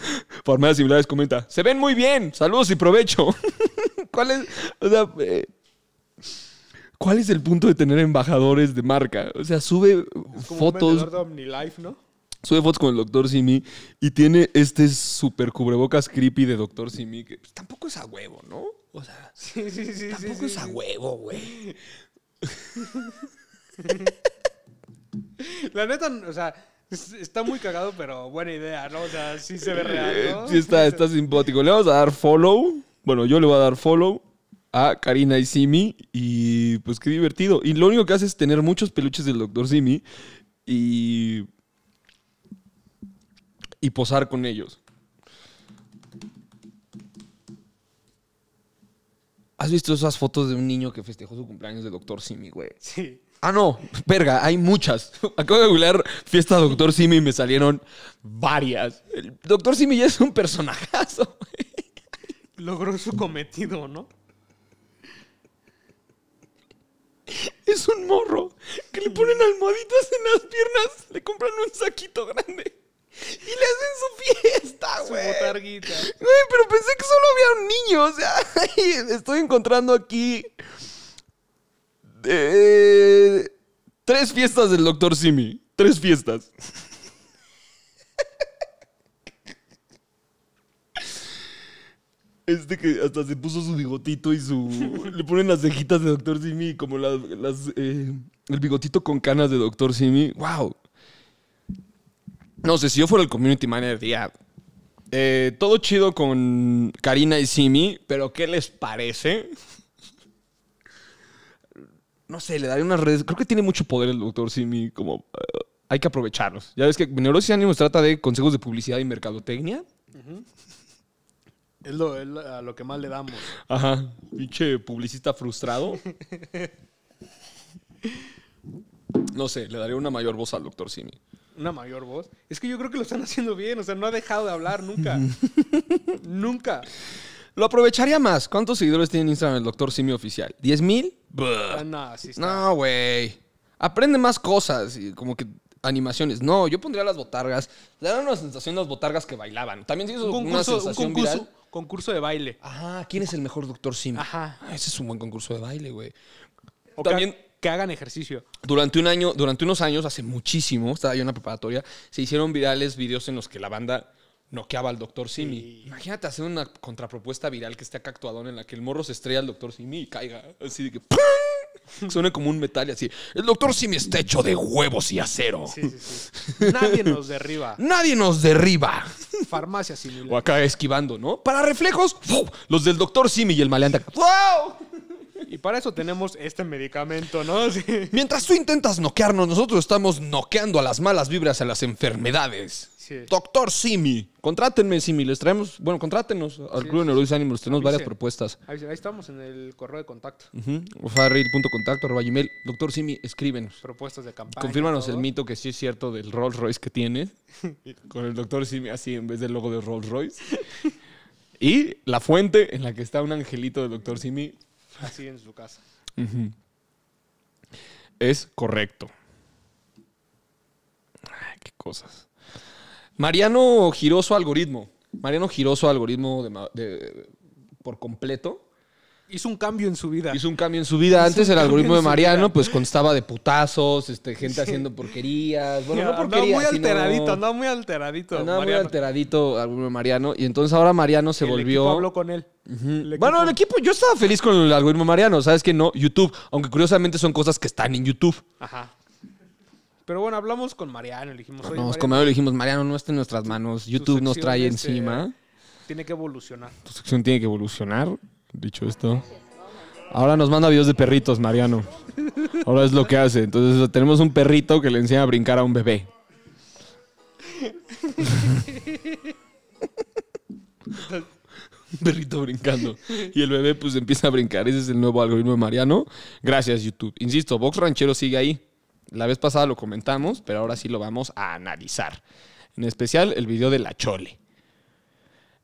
Formedas similares comenta. Se ven muy bien. Saludos y provecho. ¿Cuál es? O sea, eh, ¿cuál es el punto de tener embajadores de marca? O sea, sube fotos. ¿no? Sube fotos con el Doctor Simi y tiene este super cubrebocas creepy de Doctor Simi que pues, tampoco es a huevo, ¿no? O sea, sí, sí, sí, tampoco es a huevo, güey. La neta, o sea, Está muy cagado, pero buena idea, ¿no? O sea, sí se ve eh, real, Sí, está, está simpático. Le vamos a dar follow. Bueno, yo le voy a dar follow a Karina y Simi. Y pues qué divertido. Y lo único que hace es tener muchos peluches del Dr. Simi y. y posar con ellos. ¿Has visto esas fotos de un niño que festejó su cumpleaños del Dr. Simi, güey? Sí. Ah, no, verga, hay muchas. Acabo de googlear fiesta Doctor Simi y me salieron varias. El Doctor Simi ya es un personajazo. Logró su cometido, ¿no? Es un morro que le ponen almohaditas en las piernas, le compran un saquito grande y le hacen su fiesta, güey. Su botarguita. pero pensé que solo había un niño, o sea, estoy encontrando aquí tres fiestas del doctor Simi. Tres fiestas. Este que hasta se puso su bigotito y su. le ponen las cejitas de Doctor Simi, como las. Eh, el bigotito con canas de Dr. Simi. ¡Wow! No sé, si yo fuera el community manager, eh, todo chido con Karina y Simi, pero ¿qué les parece? no sé, le daría unas redes. Creo que tiene mucho poder el doctor Simi, como eh, hay que aprovecharlos. Ya ves que Neurosis Ánimos trata de consejos de publicidad y mercadotecnia. Es, lo, a lo que más le damos. Ajá, pinche publicista frustrado. No sé, le daría una mayor voz al doctor Simi. Una mayor voz. Es que yo creo que lo están haciendo bien. O sea, no ha dejado de hablar nunca. nunca. Lo aprovecharía más. ¿Cuántos seguidores tiene en Instagram el doctor Simi oficial? ¿10 mil? Ah, no, güey. Aprende más cosas, como que animaciones. No, yo pondría las botargas. Le dan una sensación las botargas que bailaban. También concurso, una sensación de baile. Ajá, ¿quién es el mejor doctor Sim? Ajá. Ah, ese es un buen concurso de baile, güey. También que, hagan ejercicio. Durante un año, durante unos años, hace muchísimo, estaba yo en la preparatoria, se hicieron virales videos en los que la banda noqueaba al doctor Simi. Imagínate hacer una contrapropuesta viral que esté acá actuadón en la que el morro se estrella al doctor Simi y caiga. Así de que suena como un metal y así. El doctor Simi está hecho de huevos y acero. Sí, sí, Nadie nos derriba. Nadie nos derriba. Farmacia Simi O acá esquivando, ¿no? Para reflejos, los del doctor Simi y el maleante. ¡Wow! Y para eso tenemos este medicamento, ¿no? Mientras tú intentas noquearnos, nosotros estamos noqueando a las malas vibras, a las enfermedades. Doctor Simi, contrátenme Simi, les traemos, bueno, contrátenos al Club Neurosis Ánimo. les tenemos varias propuestas. Ahí estamos en el correo de contacto. Uh Doctor Simi, escríbenos. Propuestas de campaña. Confírmanos el mito que sí es cierto del Rolls Royce que tiene. con el Doctor Simi así en vez del logo de Rolls Royce. y la fuente en la que está un angelito del Doctor Simi así en su casa. Es correcto. Ay, qué cosas. Mariano giró su algoritmo. Mariano giró su algoritmo por completo hizo un cambio en su vida. Hizo un cambio en su vida. Antes el algoritmo de Mariano, pues constaba de putazos, este, gente haciendo porquerías. Bueno, no porquerías. muy alteradito, andaba muy alteradito. Andaba muy alteradito el algoritmo de Mariano. Y entonces ahora Mariano se volvió. Equipo habló con él. bueno, el equipo, yo estaba feliz con el algoritmo de Mariano, ¿sabes que No, YouTube. Aunque curiosamente son cosas que están en YouTube. Ajá. Pero bueno, hablamos con Mariano, le dijimos. Oye, con Mariano, le dijimos, Mariano, no está en nuestras manos. YouTube nos trae encima. Eh, tiene que evolucionar. Tu sección tiene que evolucionar. Dicho esto. Ahora nos manda videos de perritos, Mariano. Ahora es lo que hace. Entonces tenemos un perrito que le enseña a brincar a un bebé. un perrito brincando. Y el bebé pues empieza a brincar. Ese es el nuevo algoritmo de Mariano. Gracias YouTube. Insisto, Box Ranchero sigue ahí. La vez pasada lo comentamos, pero ahora sí lo vamos a analizar. En especial el video de la Chole.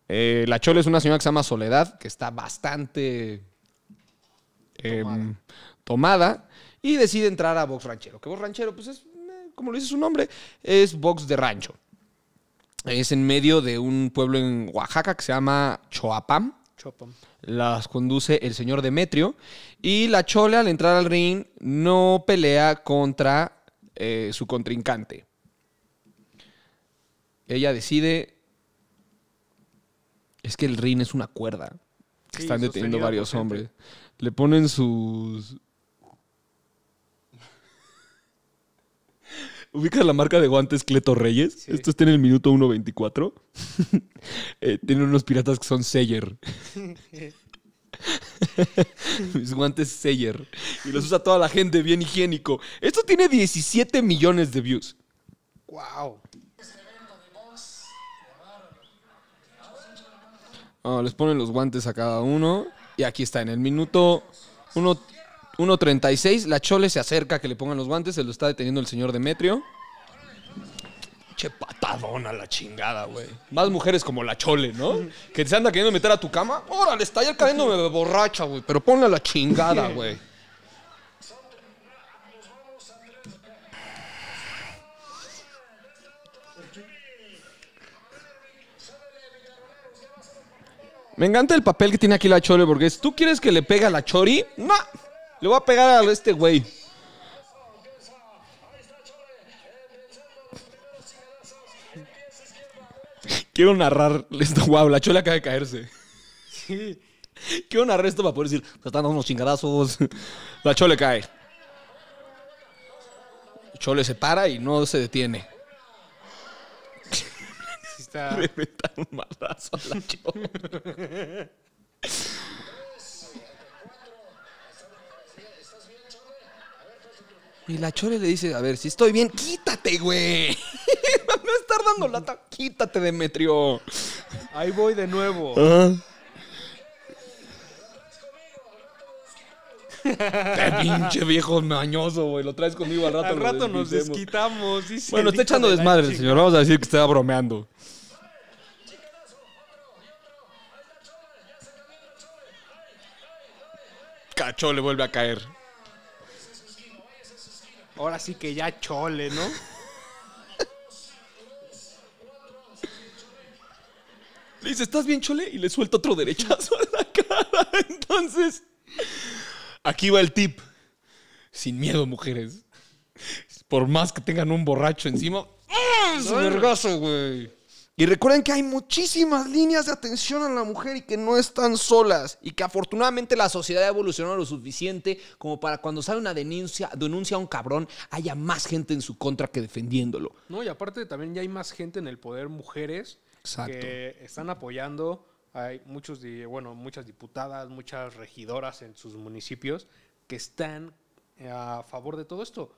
Eh, la Chole es una señora que se llama Soledad, que está bastante em, tomada. y decide entrar a Box Ranchero. Que Box Ranchero, pues es, eh, como lo dice su nombre, es Box de Rancho. Es en medio de un pueblo en Oaxaca que se llama Choapam. Choapam. Las conduce el señor Demetrio. Y la Chole, al entrar al ring, no pelea contra eh, su contrincante. Ella decide es que el ring es una cuerda. están deteniendo varios hombres. Le ponen sus. ¿Ubicas la marca de guantes Cleto Reyes? Esto está en el minuto 1.24. eh, tienen unos piratas que son Seyer. Mis guantes Seyer. Y los usa toda la gente bien higiénico. Esto tiene 17 millones de views. ¡Wow! No, les ponen los guantes a cada uno. Y aquí está, en el minuto 1.36, la Chole se acerca a que le pongan los guantes, se lo está deteniendo el señor Demetrio. Che patadona la chingada, güey. Más mujeres como la Chole, ¿no? Que se anda queriendo meter a tu cama. Órale, está ya cayéndome borracha, güey. Pero ponle la chingada, güey. Me encanta el papel que tiene aquí la Chole porque ¿tú quieres que le pegue a la Chori? No, le voy a pegar a este güey. Quiero narrar esto, wow, la Chole acaba de caerse. Sí. Quiero narrar esto para poder decir, se están dando unos chingadazos. La Chole cae. Chole se para y no se detiene está. un a la Y la Chole le dice, a ver, si estoy bien, quítate, güey. no estar dando lata. Quítate, Demetrio. Ahí voy de nuevo. Te pinche viejo mañoso, güey. Lo traes conmigo al rato. Al rato nos desquitamos. bueno, está echando desmadre, señor. Vamos a decir que estaba bromeando. Cachole, vuelve a caer. Ahora sí que ya chole, ¿no? Le dice, ¿estás bien, Chole? Y le suelta otro derechazo a la cara. Entonces, aquí va el tip. Sin miedo, mujeres. Por más que tengan un borracho encima. ¡Ah, ¡Eh! ¡Es güey! Y recuerden que hay muchísimas líneas de atención a la mujer y que no están solas y que afortunadamente la sociedad ha evolucionado lo suficiente como para cuando sale una denuncia, denuncia a un cabrón, haya más gente en su contra que defendiéndolo. No, y aparte también ya hay más gente en el poder, mujeres que están apoyando, hay muchos, bueno, muchas diputadas, muchas regidoras en sus municipios que están eh, a favor de todo esto.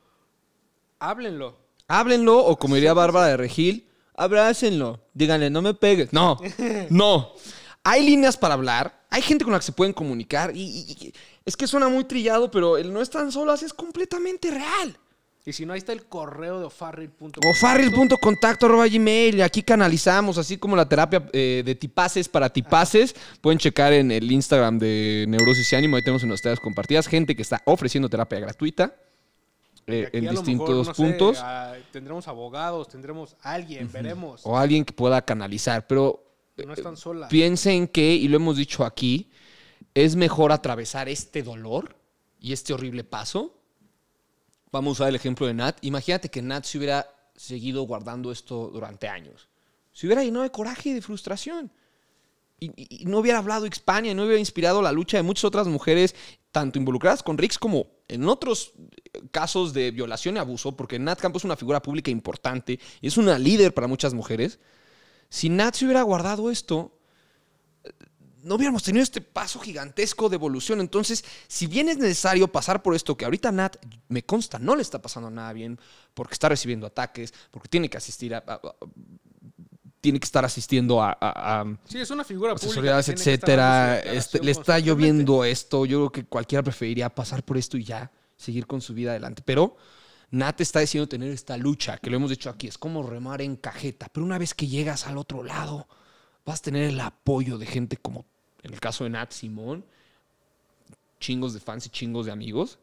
Háblenlo. Háblenlo o como diría Bárbara de Regil, abrácenlo, díganle, no me pegues. No, no. Hay líneas para hablar, hay gente con la que se pueden comunicar y, es que suena muy trillado, pero el no es tan solo, así es completamente real. Y si no, ahí está el correo de ofarril.contacto. Ofarril.contacto.gmail. Aquí canalizamos, así como la terapia eh, de tipaces para tipaces. Pueden checar en el Instagram de Neurosis y Ánimo. Ahí tenemos en nuestras compartidas gente que está ofreciendo terapia gratuita. Eh, en distintos puntos. Ah, tendremos abogados, tendremos alguien, veremos. O alguien que pueda canalizar, pero no están eh, solas. piensen que, y lo hemos dicho aquí, es mejor atravesar este dolor y este horrible paso. Vamos a usar el ejemplo de Nat. Imagínate que Nat se hubiera seguido guardando esto durante años. si hubiera llenado de coraje y de frustración. Y, no hubiera hablado y no hubiera inspirado la lucha de muchas otras mujeres, tanto involucradas con Rix como en otros eh, casos de violación y abuso, porque Nat Campo es una figura pública importante y es una líder para muchas mujeres. Si Nat se hubiera guardado esto, eh, no hubiéramos tenido este paso gigantesco de evolución. Entonces, si bien es necesario pasar por esto, que ahorita Nat, me consta, no le está pasando nada bien, porque está recibiendo ataques, porque tiene que asistir a tiene que estar asistiendo a, a, sí, es una figura pública, etcétera. Este, le está lloviendo esto. Yo creo que cualquiera preferiría pasar por esto y ya seguir con su vida adelante. Pero Nat está decidiendo tener esta lucha, que lo hemos dicho aquí, es como remar en cajeta. Pero una vez que llegas al otro lado, vas a tener el apoyo de gente como, en el caso de Nat Simón, chingos de fans y chingos de amigos,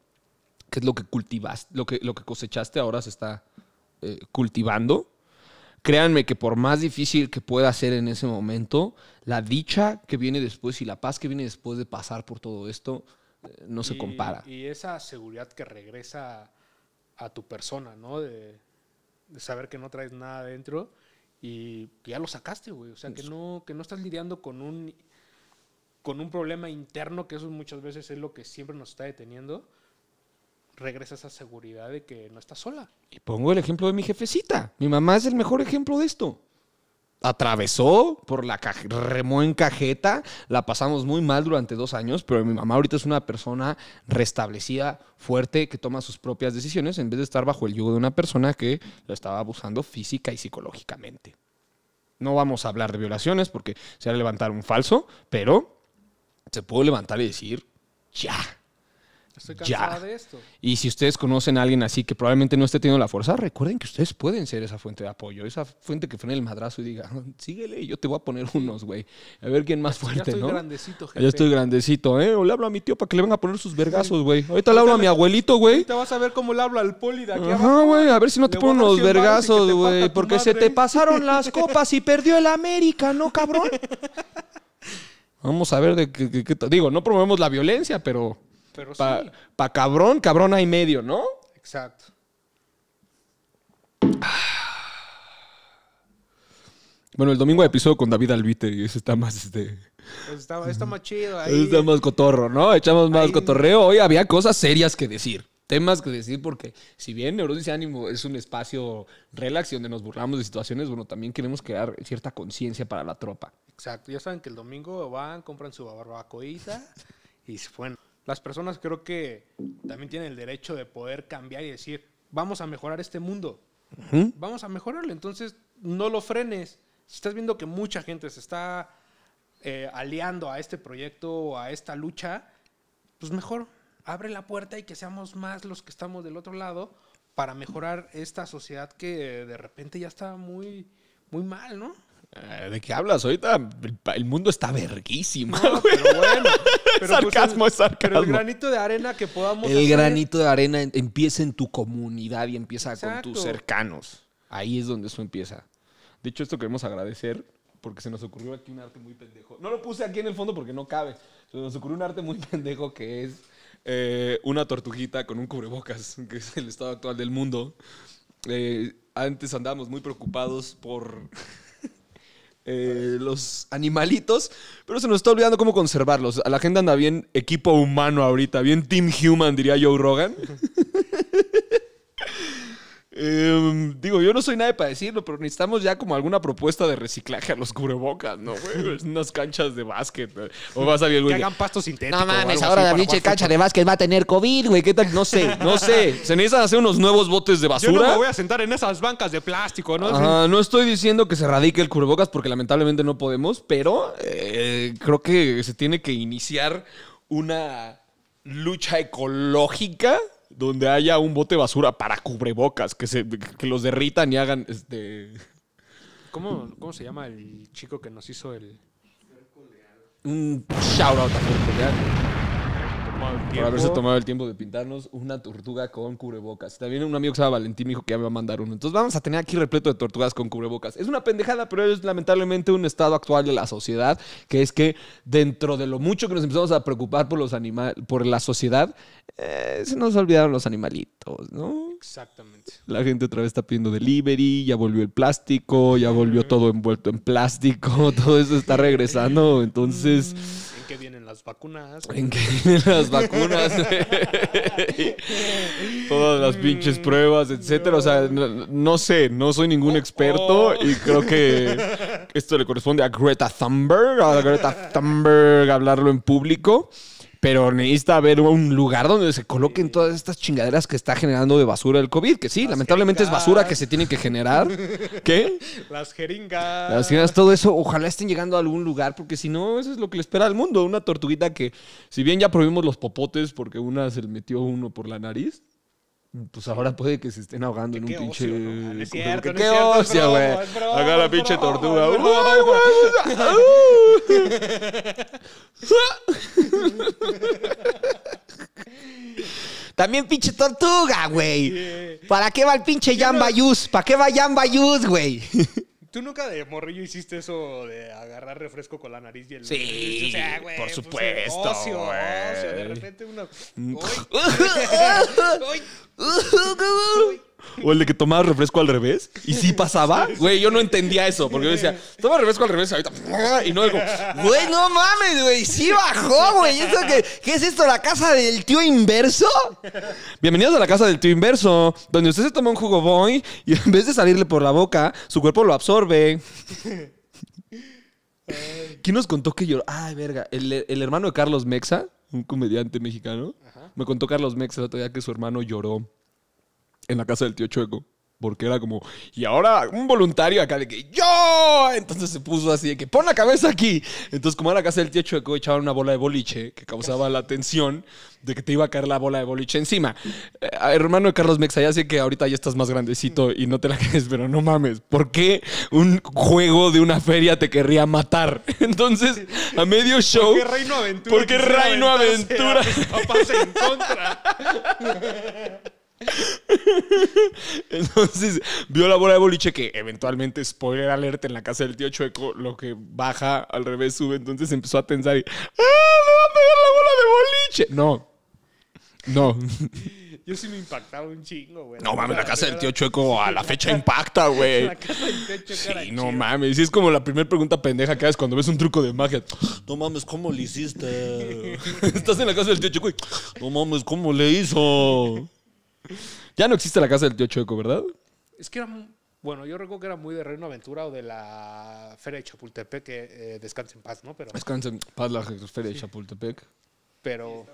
que es lo que cultivaste, lo que, lo que cosechaste ahora se está eh, cultivando créanme que por más difícil que pueda ser en ese momento, la dicha que viene después y la paz que viene después de pasar por todo esto eh, no se compara. Y esa seguridad que regresa a tu persona, ¿no? De, saber que no traes nada adentro y ya lo sacaste, güey. O sea, que no, que no estás lidiando con un, con un problema interno, que eso muchas veces es lo que siempre nos está deteniendo regresa esa seguridad de que no estás sola. Y pongo el ejemplo de mi jefecita. Mi mamá es el mejor ejemplo de esto. Atravesó por la caja, remó en cajeta, la pasamos muy mal durante dos años, pero mi mamá ahorita es una persona restablecida, fuerte, que toma sus propias decisiones en vez de estar bajo el yugo de una persona que la estaba abusando física y psicológicamente. No vamos a hablar de violaciones porque se va a levantar un falso, pero se puede levantar y decir, ya, ya. Y si ustedes conocen a alguien así que probablemente no esté teniendo la fuerza, recuerden que ustedes pueden ser esa fuente de apoyo, esa fuente que fue en el madrazo y diga, ah, síguele, yo te voy a poner unos, güey. A ver quién más fuerte, Yo estoy grandecito, jefe. Yo estoy grandecito, ¿eh? le hablo a mi tío para que le venga a poner sus vergazos, güey. Ahorita le hablo a mi abuelito, güey. te vas a ver cómo le hablo al poli de aquí Ajá, güey, a ver si no te pongo unos vergazos, güey. Porque se te pasaron las copas y perdió el América, ¿no, cabrón? Vamos a ver de qué... Digo, no promovemos la violencia, pero... Pero sí. Pa cabrón, cabrón hay medio, ¿no? Exacto. Bueno, el domingo episodio con David Alvite y eso está más este. Está, más chido. Ahí... Está más cotorro, ¿no? Echamos más cotorreo. Hoy había cosas serias que decir temas que decir, porque si bien Neurosis Ánimo es un espacio relax y donde nos burlamos de situaciones, bueno, también queremos crear cierta conciencia para la tropa. Exacto, ya saben que el domingo van, compran su barbacoita y se fueron las personas creo que también tienen el derecho de poder cambiar y decir, vamos a mejorar este mundo, vamos a mejorarlo, entonces no lo frenes. Si estás viendo que mucha gente se está eh, aliando a este proyecto o a esta lucha, pues mejor abre la puerta y que seamos más los que estamos del otro lado para mejorar esta sociedad que de repente ya está muy, muy mal, ¿no? Eh, ¿De qué hablas ahorita? El mundo está verguísimo. pero bueno, Pero sarcasmo es sarcasmo. el granito de arena que podamos. El granito de arena empieza en tu comunidad y empieza con tus cercanos. Ahí es donde eso empieza. De hecho, esto queremos agradecer porque se nos ocurrió aquí un arte muy pendejo. No lo puse aquí en el fondo porque no cabe. Se nos ocurrió un arte muy pendejo que es eh, una tortuguita con un cubrebocas, que es el estado actual del mundo. Eh, antes andábamos muy preocupados por. Eh, los animalitos, pero se nos está olvidando cómo conservarlos. A la gente anda bien equipo humano ahorita, bien Team Human, diría Joe Rogan. Em, digo, yo no soy nadie para decirlo, pero necesitamos ya como alguna propuesta de reciclaje a los cubrebocas, ¿no, güey? Unas canchas de básquet. O vas a ver, güey. Que hagan pasto sintético. No mames, ahora la pinche cancha de básquet va a tener COVID, güey. ¿Qué tal? No sé, no sé. Se necesitan hacer unos nuevos botes de basura. Yo no me voy a sentar en esas bancas de plástico, ¿no? no estoy diciendo que se radique el cubrebocas porque lamentablemente no podemos, pero eh, creo que se tiene que iniciar una lucha ecológica donde haya un bote basura para cubrebocas, que, se, que los derritan y hagan este... ¿Cómo, ¿Cómo se llama el chico que nos hizo el...? Un shout out a Coleado. Por haberse tomado el tiempo de pintarnos una tortuga con cubrebocas. También un amigo que se llama Valentín me dijo que ya me va a mandar uno. Entonces vamos a tener aquí repleto de tortugas con cubrebocas. Es una pendejada, pero es lamentablemente un estado actual de la sociedad, que es que dentro de lo mucho que nos empezamos a preocupar por los animales, por la sociedad, eh, se nos olvidaron los animalitos, ¿no? Exactamente. La gente otra vez está pidiendo delivery, ya volvió el plástico, ya volvió todo envuelto en plástico, todo eso está regresando. Entonces. Mm vacunas. las vacunas? Todas las pinches pruebas, etcétera. O sea, no sé, no soy ningún oh, experto oh. y creo que esto le corresponde a Greta Thunberg, a Greta Thunberg hablarlo en público pero necesita haber un lugar donde se coloquen todas estas chingaderas que está generando de basura el COVID, que sí, lamentablemente es basura que se tiene que generar. ¿Qué? Las jeringas. Las jeringas, todo eso, ojalá estén llegando a algún lugar, porque si no, eso es lo que le espera al mundo, una tortuguita que, si bien ya probamos los popotes porque una se le metió uno por la nariz, pues ahora puede que se estén ahogando en un pinche. ¡Qué ocio, güey! Acá la pinche tortuga. También pinche tortuga, güey. ¿Para qué va el pinche Jambayus? ¿Para qué va Jambayus, güey? ¿Tú nunca de morrillo hiciste eso de agarrar refresco con la nariz y el... Sí, por pues, supuesto. ocio, De repente uno... Mm. O el de que tomaba refresco al revés. Y sí pasaba. Güey, yo no entendía eso. Porque yo decía, toma refresco al revés ahorita. Y no Güey, no mames, güey. Sí bajó, güey. qué, es esto? ¿La casa del tío inverso? Bienvenidos a la casa del tío inverso, donde usted se toma un jugo boy y en vez de salirle por la boca, su cuerpo lo absorbe. ¿Quién nos contó que lloró? Ay, verga. El, el hermano de Carlos Mexa un comediante mexicano, me contó Carlos Mex el otro día que su hermano lloró en la casa del tío Chueco. Porque era como, y ahora un voluntario acá de que yo. Entonces se puso así de que pon la cabeza aquí. Entonces, como era la casa del tío Chueco, echaban una bola de boliche que causaba la tensión de que te iba a caer la bola de boliche encima. Eh, hermano de Carlos Mexa, ya sé que ahorita ya estás más grandecito y no te la crees, pero no mames. ¿Por qué un juego de una feria te querría matar? Entonces, a medio show. Porque Reino Aventura. Porque Reino Aventura. en contra. Entonces, vio la bola de boliche que eventualmente, spoiler alerta, en la casa del tío Chueco, lo que baja al revés sube. Entonces empezó a tensar y. ¡Ah! ¡Me va a pegar la bola de boliche! No. No. Yo sí me impactaba un chingo, güey. No mames, la casa del tío Chueco a la fecha impacta, güey. Sí, no mames. si es como la primera pregunta pendeja que haces cuando ves un truco de magia. No mames, ¿cómo le hiciste? Estás en la casa del tío Chueco y. No mames, ¿cómo le hizo? ya no existe la casa del tío Chueco, ¿verdad? Es que era muy, bueno, yo recuerdo que era muy de Reino Aventura o de la Feria de Chapultepec, que eh, en paz, ¿no? Pero, en paz la Feria de Chapultepec. Pero...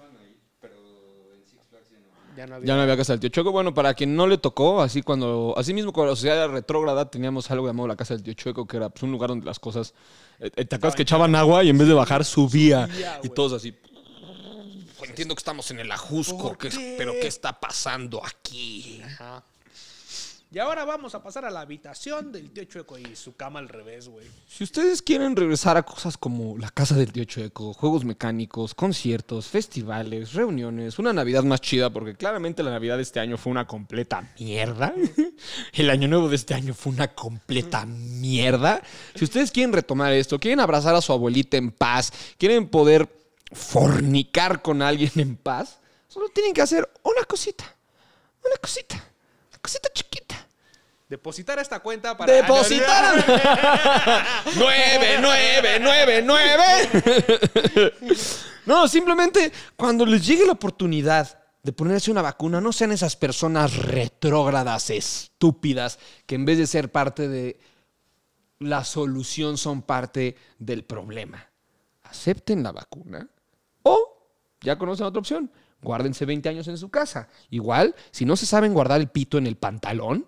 Ya no, había... ya no había, Casa del Tío Chueco. Bueno, para quien no le tocó, así cuando, así mismo con la sociedad retrógrada teníamos algo llamado la Casa del Tío Chueco, que era pues, un lugar donde las cosas, eh, eh, ¿te acuerdas que echaban agua y en vez de bajar subía, y todos así? Pues, entiendo que estamos en el ajusco, pero ¿qué está pasando aquí? Y ahora vamos a pasar a la habitación del tío Chueco y su cama al revés, güey. Si ustedes quieren regresar a cosas como la casa del tío Chueco, juegos mecánicos, conciertos, festivales, reuniones, una Navidad más chida, porque claramente la Navidad de este año fue una completa mierda. El año nuevo de este año fue una completa mierda. Si ustedes quieren retomar esto, quieren abrazar a su abuelita en paz, quieren poder fornicar con alguien en paz, solo tienen que hacer una cosita, una cosita, una cosita chiquita. Depositar esta cuenta para... ¡Depositar! nueve, nueve, nueve, nueve. No, simplemente cuando les llegue la oportunidad de ponerse una vacuna, no sean esas personas retrógradas, estúpidas, que en vez de ser parte de la solución son parte del problema. Acepten la vacuna, o, ya conocen otra opción, guárdense 20 años en su casa. Igual, si no se saben guardar el pito en el pantalón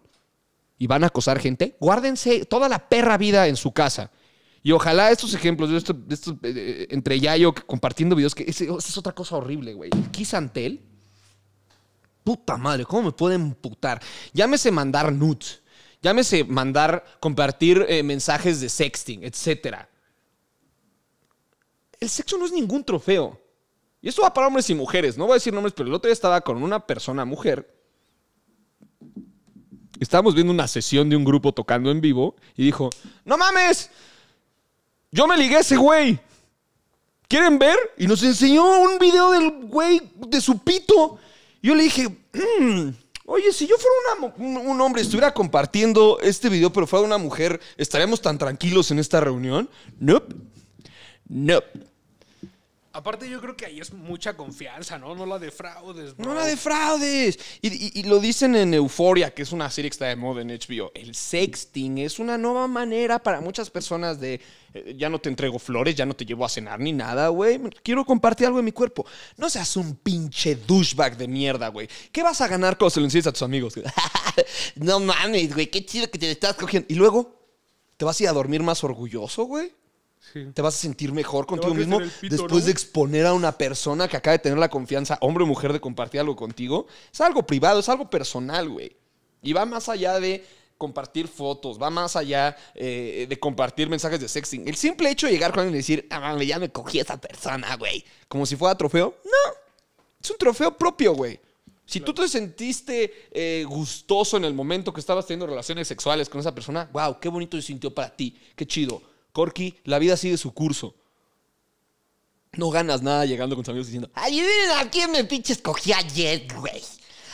y van a acosar gente, guárdense toda la perra vida en su casa. Y ojalá estos ejemplos, de esto, esto, yo eh, eh, entre compartiendo videos, que oh, es otra cosa horrible, güey. Kisantel, puta madre, ¿cómo me pueden putar? Llámese mandar nudes, llámese mandar, compartir eh, mensajes de sexting, etc. El sexo no es ningún trofeo. Y esto va para hombres y mujeres. No voy a decir nombres, pero el otro día estaba con una persona mujer. Estábamos viendo una sesión de un grupo tocando en vivo y dijo, no mames, yo me ligué a ese güey. ¿Quieren ver? Y nos enseñó un video del güey de su pito. Yo le dije, mm, oye, si yo fuera un, un, hombre, estuviera compartiendo este video, pero fuera una mujer, ¿estaríamos tan tranquilos en esta reunión? Nope. Nope. Aparte, yo creo que ahí es mucha confianza, ¿no? No la defraudes, fraudes No la defraudes. Y, y, lo dicen en Euforia, que es una serie que está de moda en HBO. El sexting es una nueva manera para muchas personas de. Eh, ya no te entrego flores, ya no te llevo a cenar ni nada, güey. Quiero compartir algo de mi cuerpo. No seas un pinche douchebag de mierda, güey. ¿Qué vas a ganar cuando se lo enseñes a tus amigos? no mames, güey. Qué chido que te estás cogiendo. Y luego, ¿te vas a ir a dormir más orgulloso, güey? Te vas a sentir mejor contigo mismo después de exponer a una persona que acaba de tener la confianza, hombre o mujer, de compartir algo contigo. Es algo privado, es algo personal, güey. Y va más allá de compartir fotos, va más allá eh, de compartir mensajes de sexting. El simple hecho de llegar con alguien y decir, ah, ya me cogí a esa persona, güey. Como si fuera trofeo. No, es un trofeo propio, güey. Si tú te sentiste eh, gustoso en el momento que estabas teniendo relaciones sexuales con esa persona, wow, qué bonito se sintió para ti, qué chido Corky, la vida sigue su curso. No ganas nada llegando con tus amigos diciendo, adivinen a quién me pinches cogí ayer, güey.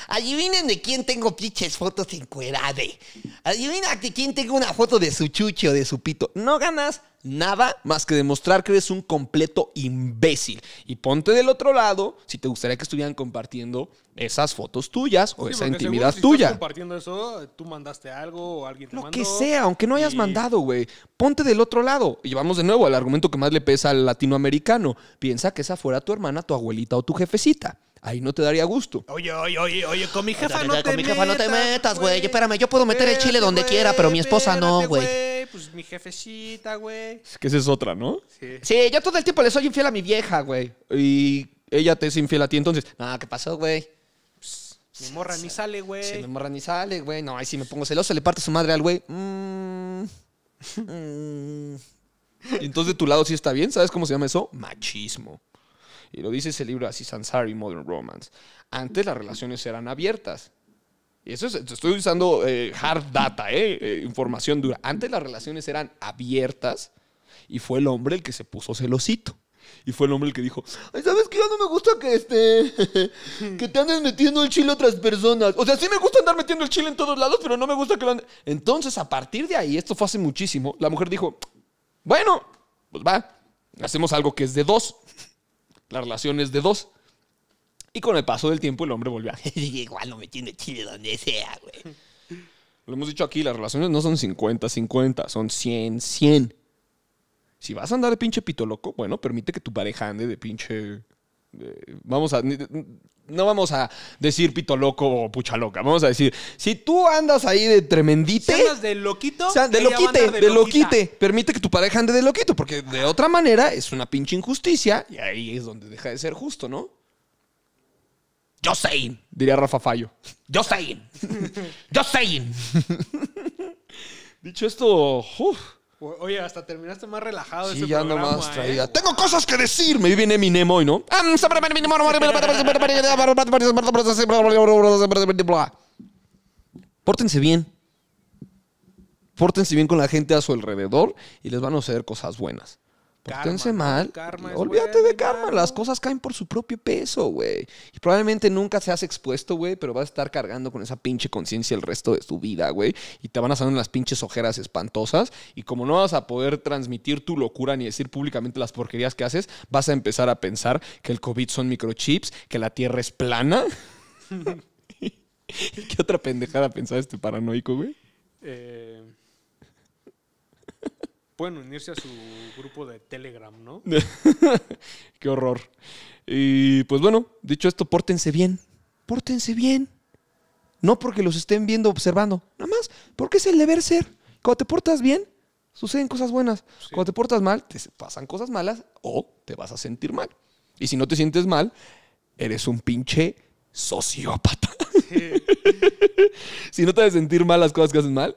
Adivinen de quién tengo pinches fotos encuerade. Adivinen de quién tengo una foto de su chucho, de su pito. No ganas nada más que demostrar que eres un completo imbécil. Y ponte del otro lado si te gustaría que estuvieran compartiendo esas fotos tuyas o esa intimidad tuya. compartiendo eso, tú mandaste algo o alguien te Lo que sea, aunque no hayas mandado, güey. Ponte del otro lado. Y vamos de nuevo al argumento que más le pesa al latinoamericano. Piensa que esa fuera tu hermana, tu abuelita o tu jefecita. Ahí no te daría gusto. Oye, oye, oye, oye, con mi jefa, no, te, con mi metas, no güey. Espérame, yo puedo meter el chile donde quiera, pero mi esposa no, güey pues mi jefecita, güey. Es que esa es otra, ¿no? Sí. Sí, yo todo el tiempo le soy infiel a mi vieja, güey. Y ella te es infiel a ti, entonces. Ah, ¿qué pasó, güey? Pues, mi morra ni sale, güey. Si me morra ni sale, güey. No, ahí si me pongo celoso, le parte su madre al güey. Mm. entonces de tu lado sí está bien, ¿sabes cómo se llama eso? Machismo. Y lo dice ese libro así, Sansari Modern Romance. Antes las relaciones eran abiertas. Y eso es, estoy usando eh, hard data, eh, eh, información dura. Antes las relaciones eran abiertas y fue el hombre el que se puso celosito. Y fue el hombre el que dijo, Ay, ¿sabes qué? Ya no me gusta que este, que te andes metiendo el chile a otras personas. O sea, sí me gusta andar metiendo el chile en todos lados, pero no me gusta que lo anden. Entonces, a partir de ahí, esto fue hace muchísimo, la mujer dijo, bueno, pues va, hacemos algo que es de dos. La relación es de dos. Y con el paso del tiempo el hombre volvió a... Igual no me tiene chile donde sea, güey. Lo hemos dicho aquí, las relaciones no son 50-50, son 100-100. Si vas a andar de pinche pito loco, bueno, permite que tu pareja ande de pinche... Eh, vamos a... No vamos a decir pito loco o pucha loca. Vamos a decir, si tú andas ahí de tremendite... Si andas de loquito... O sea, de loquite, de loquite. Permite que tu pareja ande de loquito, porque de otra manera es una pinche injusticia y ahí es donde deja de ser justo, ¿no? Yo sé. Diría Rafa Fallo. Yo sé. Yo sé. Dicho esto, Oye, hasta terminaste más relajado. Sí, ese ya ¿eh? Tengo cosas que decir. Me viene Eminem hoy, ¿no? Pórtense bien. Pórtense bien con la gente a su alrededor y les van a suceder cosas buenas mal. Olvídate de karma. Las cosas caen por su propio peso, güey. Y probablemente nunca seas expuesto, güey, pero vas a estar cargando con esa pinche conciencia el resto de tu vida, güey. Y te van a salir unas pinches ojeras espantosas. Y como no vas a poder transmitir tu locura ni decir públicamente las porquerías que haces, vas a empezar a pensar que el COVID son microchips, que la tierra es plana. ¿Qué otra pendejada este paranoico, güey? Eh pueden unirse a su grupo de Telegram, ¿no? Qué horror. Y pues bueno, dicho esto, pórtense bien. Pórtense bien. No porque los estén viendo, observando. Nada más, porque es el deber ser. Cuando te portas bien, suceden cosas buenas. Cuando te portas mal, te pasan cosas malas o te vas a sentir mal. Y si no te sientes mal, eres un pinche sociópata. si no te vas a sentir mal las cosas que haces mal,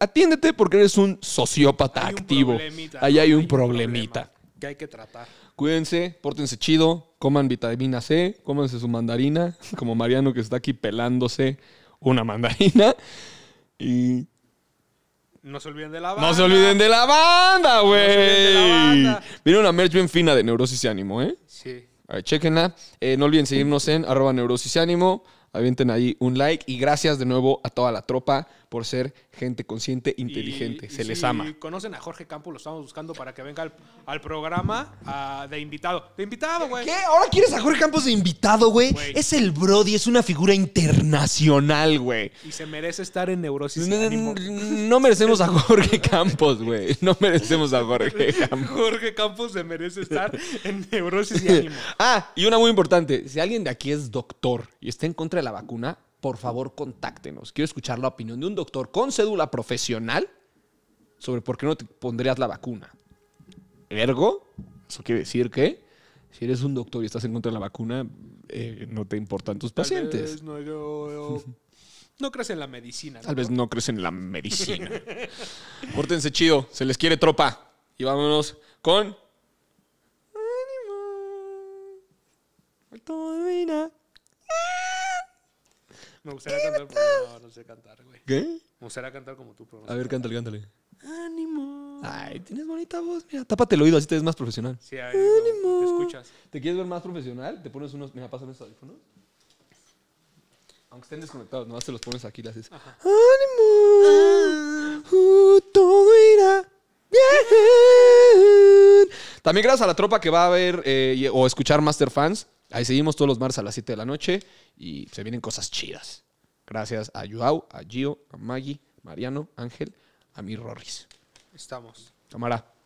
Atiéndete porque eres un sociópata activo. Ahí hay un problemita. que hay que tratar. Cuídense, pórtense chido, coman vitamina C, cómanse su mandarina, como Mariano que está aquí pelándose una mandarina. Y no se olviden de la banda. No se olviden de la banda, güey. miren Viene una merch bien fina de Neurosis y Ánimo, ¿eh? Sí. A ver, chequenla. Eh, no olviden seguirnos en arroba Neurosis y Ánimo. Avienten ahí un like. Y gracias de nuevo a toda la tropa por ser gente consciente, inteligente. Se les ama. conocen a Jorge Campos, lo estamos buscando para que venga al, programa ah, de invitado. De invitado, güey. ¿Qué? ¿Ahora quieres a Jorge Campos de invitado, güey? Es el Brody, es una figura internacional, güey. Y se merece estar en neurosis. y ánimo. no merecemos a Jorge Campos, güey. No merecemos a Jorge Campos. Jorge Campos se merece estar en neurosis y ánimo. Ah, y una muy importante. Si alguien de aquí es doctor y está en contra de la vacuna, por favor contáctenos. Quiero escuchar la opinión de un doctor con cédula profesional sobre por qué no te pondrías la vacuna. Ergo, eso quiere decir que si eres un doctor y estás en contra de la vacuna, eh, no te importan tus Tal pacientes. Vez no, yo, no, crees en la medicina. Tal vez no crees en la medicina. Pórtense chido, se les quiere tropa. Y vámonos con... Todo me gustaría cantar, pero no, no sé cantar, güey. ¿Qué? Me gustaría cantar como tú, pero A ver, cántale, cántale. Ánimo. Ay, tienes bonita voz, mira. Tápate el oído, así te ves más profesional. Sí, ahí Ánimo. te escuchas. ¿Te quieres ver más profesional? Te pones unos. Mira, pásame esos audífonos. Aunque estén desconectados, nomás te los pones aquí y le haces. ¡Ánimo! Ah. Uh, todo irá bien. También gracias a la tropa que va a ver eh, o escuchar Master Fans. Ahí seguimos todos los martes a las 7 de la noche y se vienen cosas chidas. Gracias a Joao, a Gio, a Maggie, Mariano, Ángel, a mi Rorris. Estamos. Cámara.